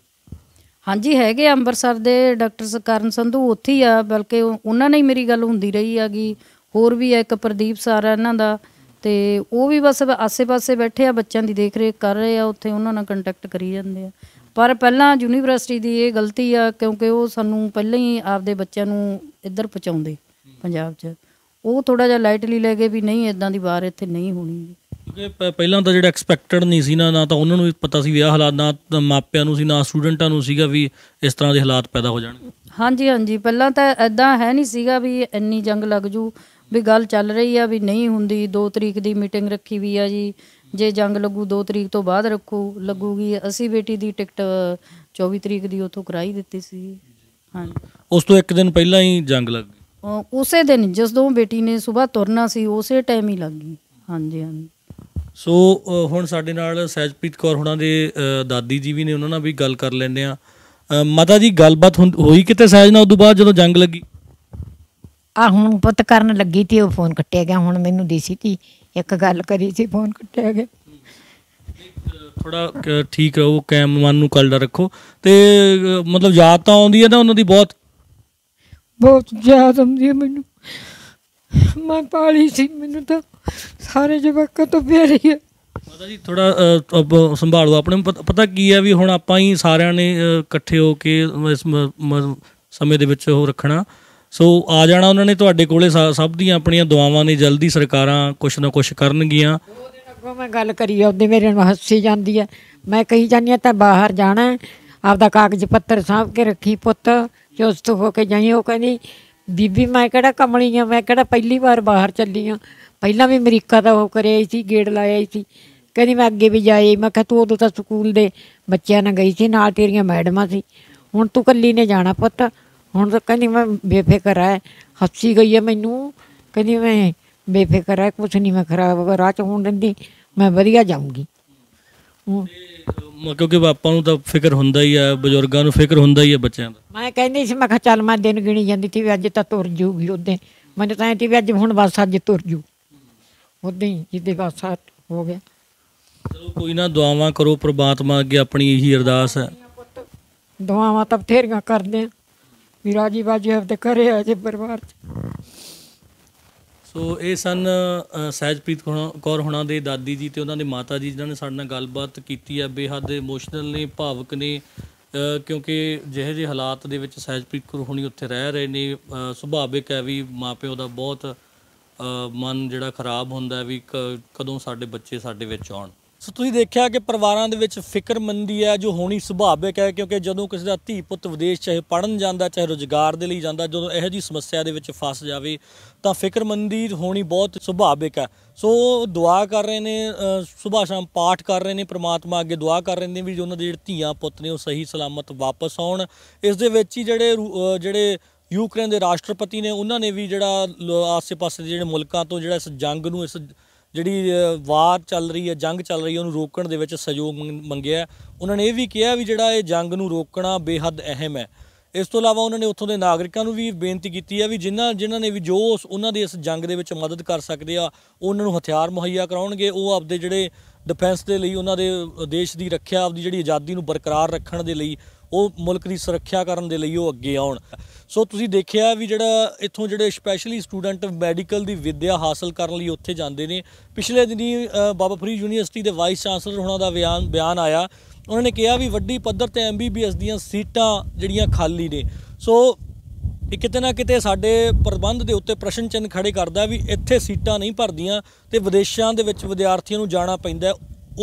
ਹਾਂਜੀ ਹੈਗੇ ਅੰਮ੍ਰਿਤਸਰ ਦੇ ਡਾਕਟਰ ਸਕਰਨ ਸੰਧੂ ਉੱਥੇ ਹੀ ਆ ਬਲਕਿ ਉਹਨਾਂ ਨੇ ਹੀ ਮੇਰੀ ਗੱਲ ਹੁੰਦੀ ਰਹੀ ਹੈਗੀ ਹੋਰ ਵੀ ਹੈ ਇੱਕ ਪ੍ਰਦੀਪ ਸਾਰਾ ਇਹਨਾਂ ਦਾ ਤੇ ਉਹ ਵੀ ਬਸ ਆਸੇ-ਪਾਸੇ ਬੈਠੇ ਆ ਬੱਚਿਆਂ ਦੀ ਦੇਖ ਰਹੇ ਕਰ ਰਹੇ ਆ ਉੱਥੇ ਉਹਨਾਂ ਨਾਲ ਕੰਟੈਕਟ ਕਰੀ ਜਾਂਦੇ ਆ ਪਰ ਪਹਿਲਾਂ ਯੂਨੀਵਰਸਿਟੀ ਦੀ ਇਹ ਗਲਤੀ ਆ ਕਿਉਂਕਿ ਉਹ ਸਾਨੂੰ ਪਹਿਲਾਂ ਹੀ ਆਪਦੇ ਬੱਚਿਆਂ ਨੂੰ ਇੱਧਰ ਪਹੁੰਚਾਉਂਦੇ ਪੰਜਾਬ 'ਚ ਉਹ ਥੋੜਾ ਜਿਹਾ ਲਾਈਟਲੀ ਲੈ ਕੇ ਵੀ ਨਹੀਂ ਇਦਾਂ ਦੀ ਵਾਰ ਇੱਥੇ ਨਹੀਂ ਹੋਣੀ ਕਿਉਂਕਿ ਪਹਿਲਾਂ ਤਾਂ ਜਿਹੜਾ ਐਕਸਪੈਕਟਡ ਨਹੀਂ ਸੀ ਨਾ ਨਾ ਤਾਂ ਉਹਨਾਂ ਨੂੰ ਵੀ ਪਤਾ ਸੀ ਵੀ ਆਹ ਹਾਲਾਤ ਨਾ ਮਾਪਿਆਂ ਨੂੰ ਸੀ ਨਾ ਸਟੂਡੈਂਟਾਂ ਨੂੰ ਸੀਗਾ ਵੀ ਇਸ ਤਰ੍ਹਾਂ ਦੇ ਹਾਲਾਤ ਪੈਦਾ ਹੋ ਜਾਣਗੇ ਹਾਂਜੀ ਹਾਂਜੀ ਪਹਿਲਾਂ ਤਾਂ ਇਦਾਂ ਹੈ ਨਹੀਂ ਸੀਗਾ ਵੀ ਇੰਨੀ ਜੰਗ ਲੱਗ ਜੂ ਵੀ ਗੱਲ ਚੱਲ ਰਹੀ ਆ ਵੀ ਨਹੀਂ ਹੁੰਦੀ 2 ਤਰੀਕ ਦੀ ਮੀਟਿੰਗ ਰੱਖੀ ਵੀ ਆ ਜੀ ਜੇ ਜੰਗ ਲੱਗੂ 2 ਤਰੀਕ ਤੋਂ ਬਾਅਦ ਰੱਖੂ ਲੱਗੂਗੀ ਅਸੀਂ ਬੇਟੀ ਦੀ ਟਿਕਟ 24 ਤਰੀਕ ਦੀ ਉਥੋਂ ਕਰਾਈ ਦਿੱਤੀ ਸੀ ਹਾਂ ਉਸ ਤੋਂ ਇੱਕ ਦਿਨ ਪਹਿਲਾਂ ਹੀ ਜੰਗ ਲੱਗ ਗਈ ਉਸੇ ਦਿਨ ਜਦੋਂ ਬੇਟੀ ਨੇ ਸਵੇਰ ਤੁਰਨਾ ਸੀ ਉਸੇ ਟਾਈਮ ਹੀ ਲੱਗ ਗਈ ਹਾਂਜੀ ਹਾਂਜੀ ਸੋ ਹੁਣ ਸਾਡੇ ਨਾਲ ਸਹਿਜਪ੍ਰੀਤ ਕੌਰ ਹੁਣਾਂ ਦੇ ਦਾਦੀ ਜੀ ਵੀ ਨੇ ਉਹਨਾਂ ਨਾਲ ਵੀ ਗੱਲ ਕਰ ਲੈਂਦੇ ਆ ਮਾਤਾ ਜੀ ਗੱਲਬਾਤ ਹੋਈ ਕਿਤੇ ਸਹਿਜ ਨਾਲ ਉਦੋਂ ਬਾਅਦ ਜਦੋਂ ਜੰਗ ਲੱਗੀ ਆ ਹੁਣ ਪੁੱਤ ਕਰਨ ਲੱਗੀ ਤੇ ਉਹ ਫੋਨ ਕੱਟਿਆ ਗਿਆ ਹੁਣ ਮੈਨੂੰ ਦੇਸੀ ਤੀ ਇੱਕ ਗੱਲ ਕਰੀ ਸੀ ਫੋਨ ਕੱਟਿਆ ਗਿਆ ਥੋੜਾ ਠੀਕ ਹੈ ਉਹ ਕੈਮ ਮਨ ਨੂੰ ਕੱਲੜਾ ਰੱਖੋ ਤੇ ਮਤਲਬ ਯਾਦ ਤਾਂ ਆਉਂਦੀ ਹੈ ਨਾ ਉਹਨਾਂ ਦੀ ਬਹੁਤ ਬਹੁਤ ਯਾਦ ਆਉਂਦੀ ਹੈ ਮੈਨੂੰ ਮੈਂ ਪਾਲੀ ਸੀ ਮੈਨੂੰ ਤਾਂ ਸਾਰੇ ਜਵਾਕਾਂ ਤੋਂ ਬੇਰੀ ਹੈ ਮਾਤਾ ਜੀ ਥੋੜਾ ਸੰਭਾਲੋ ਆਪਣੇ ਪਤਾ ਕੀ ਹੈ ਵੀ ਹੁਣ ਆਪਾਂ ਹੀ ਸਾਰਿਆਂ ਨੇ ਇਕੱਠੇ ਹੋ ਕੇ ਇਸ ਸਮੇਂ ਦੇ ਵਿੱਚ ਉਹ ਰੱਖਣਾ ਸੋ ਆ ਜਾਣਾ ਉਹਨਾਂ ਨੇ ਤੁਹਾਡੇ ਕੋਲੇ ਸਭ ਦੀਆਂ ਆਪਣੀਆਂ ਦੁਆਵਾਂ ਨੇ ਜਲਦੀ ਸਰਕਾਰਾਂ ਕੁਛ ਨਾ ਕੁਛ ਕਰਨਗੀਆਂ ਅੱਗੋਂ ਮੈਂ ਗੱਲ ਕਰੀ ਉਹਦੇ ਮੇਰੇ ਨੂੰ ਹੱਸੀ ਜਾਂਦੀ ਹੈ ਮੈਂ ਕਹੀ ਜਾਂਦੀ ਹਾਂ ਤਾਂ ਬਾਹਰ ਜਾਣਾ ਆਪਦਾ ਕਾਗਜ਼ ਪੱਤਰ ਸਾਂਭ ਕੇ ਰੱਖੀ ਪੁੱਤ ਚੁਸਤ ਹੋ ਕੇ ਜਾਈ ਉਹ ਕਹਿੰਦੀ ਬੀਬੀ ਮੈਂ ਕਿਹੜਾ ਕਮਲੀ ਆ ਮੈਂ ਕਿਹੜਾ ਪਹਿਲੀ ਵਾਰ ਬਾਹਰ ਚੱਲੀ ਆ ਪਹਿਲਾਂ ਵੀ ਅਮਰੀਕਾ ਦਾ ਉਹ ਕਰਿਆ ਸੀ ਗੇੜ ਲਾਇਆ ਸੀ ਕਹਿੰਦੀ ਮੈਂ ਅੱਗੇ ਵੀ ਜਾਈ ਮੈਂ ਕਿਹਾ ਤੂੰ ਉਦੋਂ ਤਾਂ ਸਕੂਲ ਦੇ ਬੱਚਿਆਂ ਨਾਲ ਗਈ ਸੀ ਨਾਲ ਤੇਰੀਆਂ ਮੈਡਮਾਂ ਸੀ ਹੁਣ ਤੂੰ ਇਕੱਲੀ ਨੇ ਜਾਣਾ ਪੁੱਤ ਹੁਣ ਤਾਂ ਕਹਿੰਦੀ ਮੈਂ ਬੇਫਿਕਰ ਹੈ ਹੱਸੀ ਗਈ ਹੈ ਮੈਨੂੰ ਕਹਿੰਦੀ ਮੈਂ ਬੇਫਿਕਰ ਹੈ ਕੁਛ ਨਹੀਂ ਮੈਂ ਖਰਾਬ ਰਾਹ ਚ ਹੋਣ ਦਿੰਦੀ ਮੈਂ ਵਧੀਆ ਜਾਊਂਗੀ ਕਿਉਂਕਿ ਬਾਪਾ ਨੂੰ ਤਾਂ ਫਿਕਰ ਹੁੰਦਾ ਹੀ ਆ ਬਜ਼ੁਰਗਾਂ ਨੂੰ ਫਿਕਰ ਹੁੰਦਾ ਹੀ ਆ ਬੱਚਿਆਂ ਦਾ ਮੈਂ ਕਹਿੰਦੀ ਸੀ ਮੈਂ ਕਿਹਾ ਚੱਲ ਮੈਂ ਦਿਨ ਗਿਣੀ ਜਾਂਦੀ ਸੀ ਅੱਜ ਤਾਂ ਤੁਰ ਜੂਗੀ ਉਹਦੇ ਮੈਨੂੰ ਤਾਂ ਇਹ ਸੀ ਵੀ ਅੱਜ ਹੁਣ ਬਸ ਅੱਜ ਤੁਰ ਜੂ ਉਹਦੇ ਹੀ ਜਿੱਦੇ ਬਸ ਹੋ ਗਿਆ ਚਲੋ ਕੋਈ ਨਾ ਦੁਆਵਾਂ ਕਰੋ ਪ੍ਰਮਾਤਮਾ ਅੱਗੇ ਆਪਣੀ ਇਹੀ ਅਰਦਾਸ ਹੈ ਦੁਆਵਾਂ ਤਾਂ ਬਥੇਰੀਆਂ ਕਰਦੇ ਆ ਵੀ ਰਾਜੀ ਬਾਜੀ ਆਪਦੇ ਘਰੇ ਆ ਜੇ ਪਰਿਵਾਰ ਚ ਸੋ ਇਹ ਸਨ ਸਹਿਜਪ੍ਰੀਤ ਕੌਰ ਹੁਣਾਂ ਦੇ ਦਾਦੀ ਜੀ ਤੇ ਉਹਨਾਂ ਦੇ ਮਾਤਾ ਜੀ ਜਿਨ੍ਹਾਂ ਨੇ ਸਾਡੇ ਨਾਲ ਗੱਲਬਾਤ ਕੀਤੀ ਹੈ ਬੇਹੱਦ ਇਮੋਸ਼ਨਲ ਨੇ ਭਾਵਕ ਨੇ ਕਿਉਂਕਿ ਜਿਹੇ ਜਿਹੇ ਹਾਲਾਤ ਦੇ ਵਿੱਚ ਸਹਿਜਪ੍ਰੀਤ ਕੌਰ ਹੁਣੀ ਉੱਥੇ ਰਹਿ ਰਹੇ ਨੇ ਸੁਭਾਵਿਕ ਹੈ ਵੀ ਮਾਪਿਓ ਦਾ ਬਹੁਤ ਮਨ ਜਿਹੜਾ ਖਰਾਬ ਹੁੰਦਾ ਵੀ ਕਦੋਂ ਸਾਡੇ ਬੱਚੇ ਸਾਡੇ ਵਿੱਚ ਆਉਣ ਸੋ ਤੁਸੀਂ ਦੇਖਿਆ ਕਿ ਪਰਿਵਾਰਾਂ ਦੇ ਵਿੱਚ ਫਿਕਰਮੰਦੀ ਹੈ ਜੋ ਹੋਣੀ ਸੁਭਾਵਿਕ ਹੈ ਕਿਉਂਕਿ ਜਦੋਂ ਕਿਸੇ ਦਾ ਧੀ ਪੁੱਤ ਵਿਦੇਸ਼ ਚਾਹੇ ਪੜਨ ਜਾਂਦਾ ਚਾਹੇ ਰੋਜ਼ਗਾਰ ਦੇ ਲਈ ਜਾਂਦਾ ਜਦੋਂ ਇਹੋ ਜੀ ਸਮੱਸਿਆ ਦੇ ਵਿੱਚ ਫਸ ਜਾਵੇ ਤਾਂ ਫਿਕਰਮੰਦੀ ਹੋਣੀ ਬਹੁਤ ਸੁਭਾਵਿਕ ਹੈ ਸੋ ਦੁਆ ਕਰ ਰਹੇ ਨੇ ਸੁਭਾ ਸ਼ਾਮ ਪਾਠ ਕਰ ਰਹੇ ਨੇ ਪ੍ਰਮਾਤਮਾ ਅੱਗੇ ਦੁਆ ਕਰ ਰਹੇ ਨੇ ਵੀ ਜੋ ਉਹਨਾਂ ਦੇ ਜਿਹੜੇ ਧੀਆਂ ਪੁੱਤ ਨੇ ਉਹ ਸਹੀ ਸਲਾਮਤ ਵਾਪਸ ਆਉਣ ਇਸ ਦੇ ਵਿੱਚ ਹੀ ਜਿਹੜੇ ਜਿਹੜੇ ਯੂਕਰੇਨ ਦੇ ਰਾਸ਼ਟਰਪਤੀ ਨੇ ਉਹਨਾਂ ਨੇ ਵੀ ਜਿਹੜਾ ਆਸ-ਪਾਸ ਦੇ ਜਿਹੜੇ ਮੁਲਕਾਂ ਤੋਂ ਜਿਹੜਾ ਇਸ ਜੰਗ ਨੂੰ ਇਸ ਜਿਹੜੀ ਵਾਰ ਚੱਲ ਰਹੀ ਹੈ ਜੰਗ ਚੱਲ ਰਹੀ ਹੈ ਉਹਨੂੰ ਰੋਕਣ ਦੇ ਵਿੱਚ ਸਹਿਯੋਗ ਮੰਗਿਆ ਉਹਨਾਂ ਨੇ ਇਹ ਵੀ ਕਿਹਾ ਵੀ ਜਿਹੜਾ ਇਹ ਜੰਗ ਨੂੰ ਰੋਕਣਾ ਬੇਹੱਦ ਅਹਿਮ ਹੈ ਇਸ ਤੋਂ ਇਲਾਵਾ ਉਹਨਾਂ ਨੇ ਉੱਥੋਂ ਦੇ ਨਾਗਰਿਕਾਂ ਨੂੰ ਵੀ ਬੇਨਤੀ ਕੀਤੀ ਹੈ ਵੀ ਜਿਨ੍ਹਾਂ ਜਿਨ੍ਹਾਂ ਨੇ ਵੀ ਜੋ ਉਹਨਾਂ ਦੇ ਇਸ ਜੰਗ ਦੇ ਵਿੱਚ ਮਦਦ ਕਰ ਸਕਦੇ ਆ ਉਹਨਾਂ ਨੂੰ ਹਥਿਆਰ ਮੁਹੱਈਆ ਕਰਾਉਣਗੇ ਉਹ ਆਪਦੇ ਜਿਹੜੇ ਡਿਫੈਂਸ ਦੇ ਲਈ ਉਹਨਾਂ ਦੇ ਦੇਸ਼ ਦੀ ਰੱਖਿਆ ਆਪਦੀ ਜਿਹੜੀ ਆਜ਼ਾਦੀ ਨੂੰ ਬਰਕਰਾਰ ਰੱਖਣ ਦੇ ਲਈ ਉਹ ਮੁਲਕ ਦੀ ਸੁਰੱਖਿਆ ਕਰਨ ਦੇ ਲਈ ਉਹ ਅੱਗੇ ਆਉਣ ਸੋ ਤੁਸੀਂ ਦੇਖਿਆ ਵੀ ਜਿਹੜਾ ਇੱਥੋਂ ਜਿਹੜੇ ਸਪੈਸ਼ਲੀ ਸਟੂਡੈਂਟ ਮੈਡੀਕਲ ਦੀ ਵਿੱਦਿਆ ਹਾਸਲ ਕਰਨ ਲਈ ਉੱਥੇ ਜਾਂਦੇ ਨੇ ਪਿਛਲੇ ਦਿਨੀ ਬਾਬਾ ਫਰੀਦ ਯੂਨੀਵਰਸਿਟੀ ਦੇ ਵਾਈਸ ਚਾਂਸਲਰ ਹੋਣਾ ਦਾ ਬਿਆਨ ਬਿਆਨ ਆਇਆ ਉਹਨਾਂ ਨੇ ਕਿਹਾ ਵੀ ਵੱਡੀ ਪੱਧਰ ਤੇ ਐਮਬੀਬੀਐਸ ਦੀਆਂ ਸੀਟਾਂ ਜਿਹੜੀਆਂ ਖਾਲੀ ਨੇ ਸੋ ਇਹ ਕਿਤੇ ਨਾ ਕਿਤੇ ਸਾਡੇ ਪ੍ਰਬੰਧ ਦੇ ਉੱਤੇ ਪ੍ਰਸ਼ਨ ਚਿੰਨ ਖੜੇ ਕਰਦਾ ਵੀ ਇੱਥੇ ਸੀਟਾਂ ਨਹੀਂ ਭਰਦੀਆਂ ਤੇ ਵਿਦੇਸ਼ਾਂ ਦੇ ਵਿੱਚ ਵਿਦਿਆਰਥੀਆਂ ਨੂੰ ਜਾਣਾ ਪੈਂਦਾ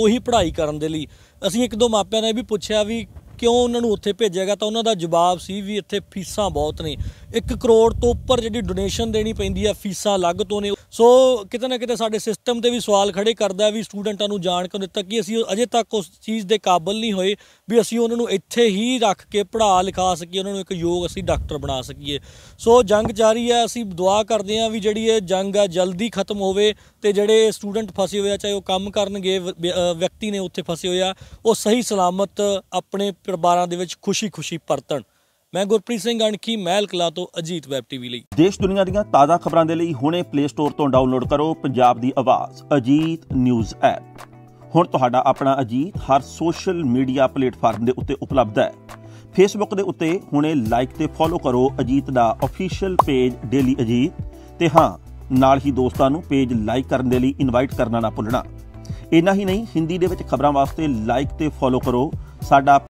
ਉਹੀ ਪੜ੍ਹਾਈ ਕਰਨ ਦੇ ਲਈ ਅਸੀਂ ਇੱਕ ਦੋ ਮਾਪਿਆਂ ਨੇ ਵੀ ਪੁੱਛਿਆ ਵੀ ਕਿਉਂ ਉਹਨਾਂ ਨੂੰ ਉੱਥੇ ਭੇਜਿਆ ਗਿਆ ਤਾਂ ਉਹਨਾਂ ਦਾ ਜਵਾਬ ਸੀ ਵੀ ਇੱਥੇ ਫੀਸਾਂ ਬਹੁਤ ਨੇ 1 ਕਰੋੜ ਤੋਂ ਉੱਪਰ ਜਿਹੜੀ ਡੋਨੇਸ਼ਨ ਦੇਣੀ ਪੈਂਦੀ ਆ ਫੀਸਾਂ ਅਲੱਗ ਤੋਂ ਨੇ ਸੋ ਕਿਤੇ ਨਾ ਕਿਤੇ ਸਾਡੇ ਸਿਸਟਮ ਤੇ ਵੀ ਸਵਾਲ ਖੜੇ ਕਰਦਾ ਵੀ ਸਟੂਡੈਂਟਾਂ ਨੂੰ ਜਾਣ ਕਿਉਂ ਦਿੱਤਾ ਕਿ ਅਸੀਂ ਅਜੇ ਤੱਕ ਉਸ ਚੀਜ਼ ਦੇ ਕਾਬਿਲ ਨਹੀਂ ਹੋਏ ਵੀ ਅਸੀਂ ਉਹਨਾਂ ਨੂੰ ਇੱਥੇ ਹੀ ਰੱਖ ਕੇ ਪੜ੍ਹਾ ਲਿਖਾ ਸਕੀਏ ਉਹਨਾਂ ਨੂੰ ਇੱਕ ਯੋਗ ਅਸੀਂ ਡਾਕਟਰ ਬਣਾ ਸਕੀਏ ਸੋ ਜੰਗ ਜਾਰੀ ਹੈ ਅਸੀਂ ਦੁਆ ਕਰਦੇ ਹਾਂ ਵੀ ਜਿਹੜੀ ਇਹ ਜੰਗ ਆ ਜਲਦੀ ਖਤਮ ਹੋਵੇ ਤੇ ਜਿਹੜੇ ਸਟੂਡੈਂਟ ਫਸੇ ਹੋਏ ਆ ਚਾਹੇ ਉਹ ਕੰਮ ਕਰਨਗੇ ਵਿਅਕਤੀ ਨੇ ਉੱਥੇ ਫਸੇ ਹੋਏ ਆ ਉਹ ਸਹੀ ਸਲਾਮਤ ਆਪਣੇ ਪਰਿਵਾਰਾਂ ਦੇ ਵਿੱਚ ਖੁਸ਼ੀ-ਖੁਸ਼ੀ ਪਰਤਣ ਮੈਂ ਗੁਰਪ੍ਰੀਤ ਸਿੰਘ ਅਣਖੀ ਮਹਿਲ ਕਲਾ ਤੋਂ ਅਜੀਤ ਵੈਬ ਟੀਵੀ ਲਈ ਦੇਸ਼ ਦੁਨੀਆ ਦੀਆਂ ਤਾਜ਼ਾ ਖਬਰਾਂ ਦੇ ਲਈ ਹੁਣੇ ਪਲੇ ਸਟੋਰ ਤੋਂ ਡਾਊਨਲੋਡ ਕਰੋ ਪੰਜਾਬ ਦੀ ਆਵਾਜ਼ ਅਜੀਤ ਨਿਊਜ਼ ਐਪ ਹੁਣ ਤੁਹਾਡਾ ਆਪਣਾ ਅਜੀਤ ਹਰ ਸੋਸ਼ਲ ਮੀਡੀਆ ਪਲੇਟਫਾਰਮ ਦੇ ਉੱਤੇ ਉਪਲਬਧ ਹੈ ਫੇਸਬੁੱਕ ਦੇ ਉੱਤੇ ਹੁਣੇ ਲਾਈਕ ਤੇ ਫੋਲੋ ਕਰੋ ਅਜੀਤ ਦਾ ਅਫੀਸ਼ੀਅਲ ਪੇਜ ਡੇਲੀ ਅਜੀਤ ਤੇ ਹਾਂ ਨਾਲ ਹੀ ਦੋਸਤਾਂ ਨੂੰ ਪੇਜ ਲਾਈਕ ਕਰਨ ਦੇ ਲਈ ਇਨਵਾਈਟ ਕਰਨਾ ਨਾ ਭੁੱਲਣਾ ਇੰਨਾ ਹੀ ਨਹੀਂ ਹਿੰਦੀ ਦੇ ਵਿੱਚ ਖਬਰਾਂ ਵਾਸਤੇ ਲਾਈਕ ਤੇ ਫੋਲੋ ਕਰੋ ਸਾਡਾ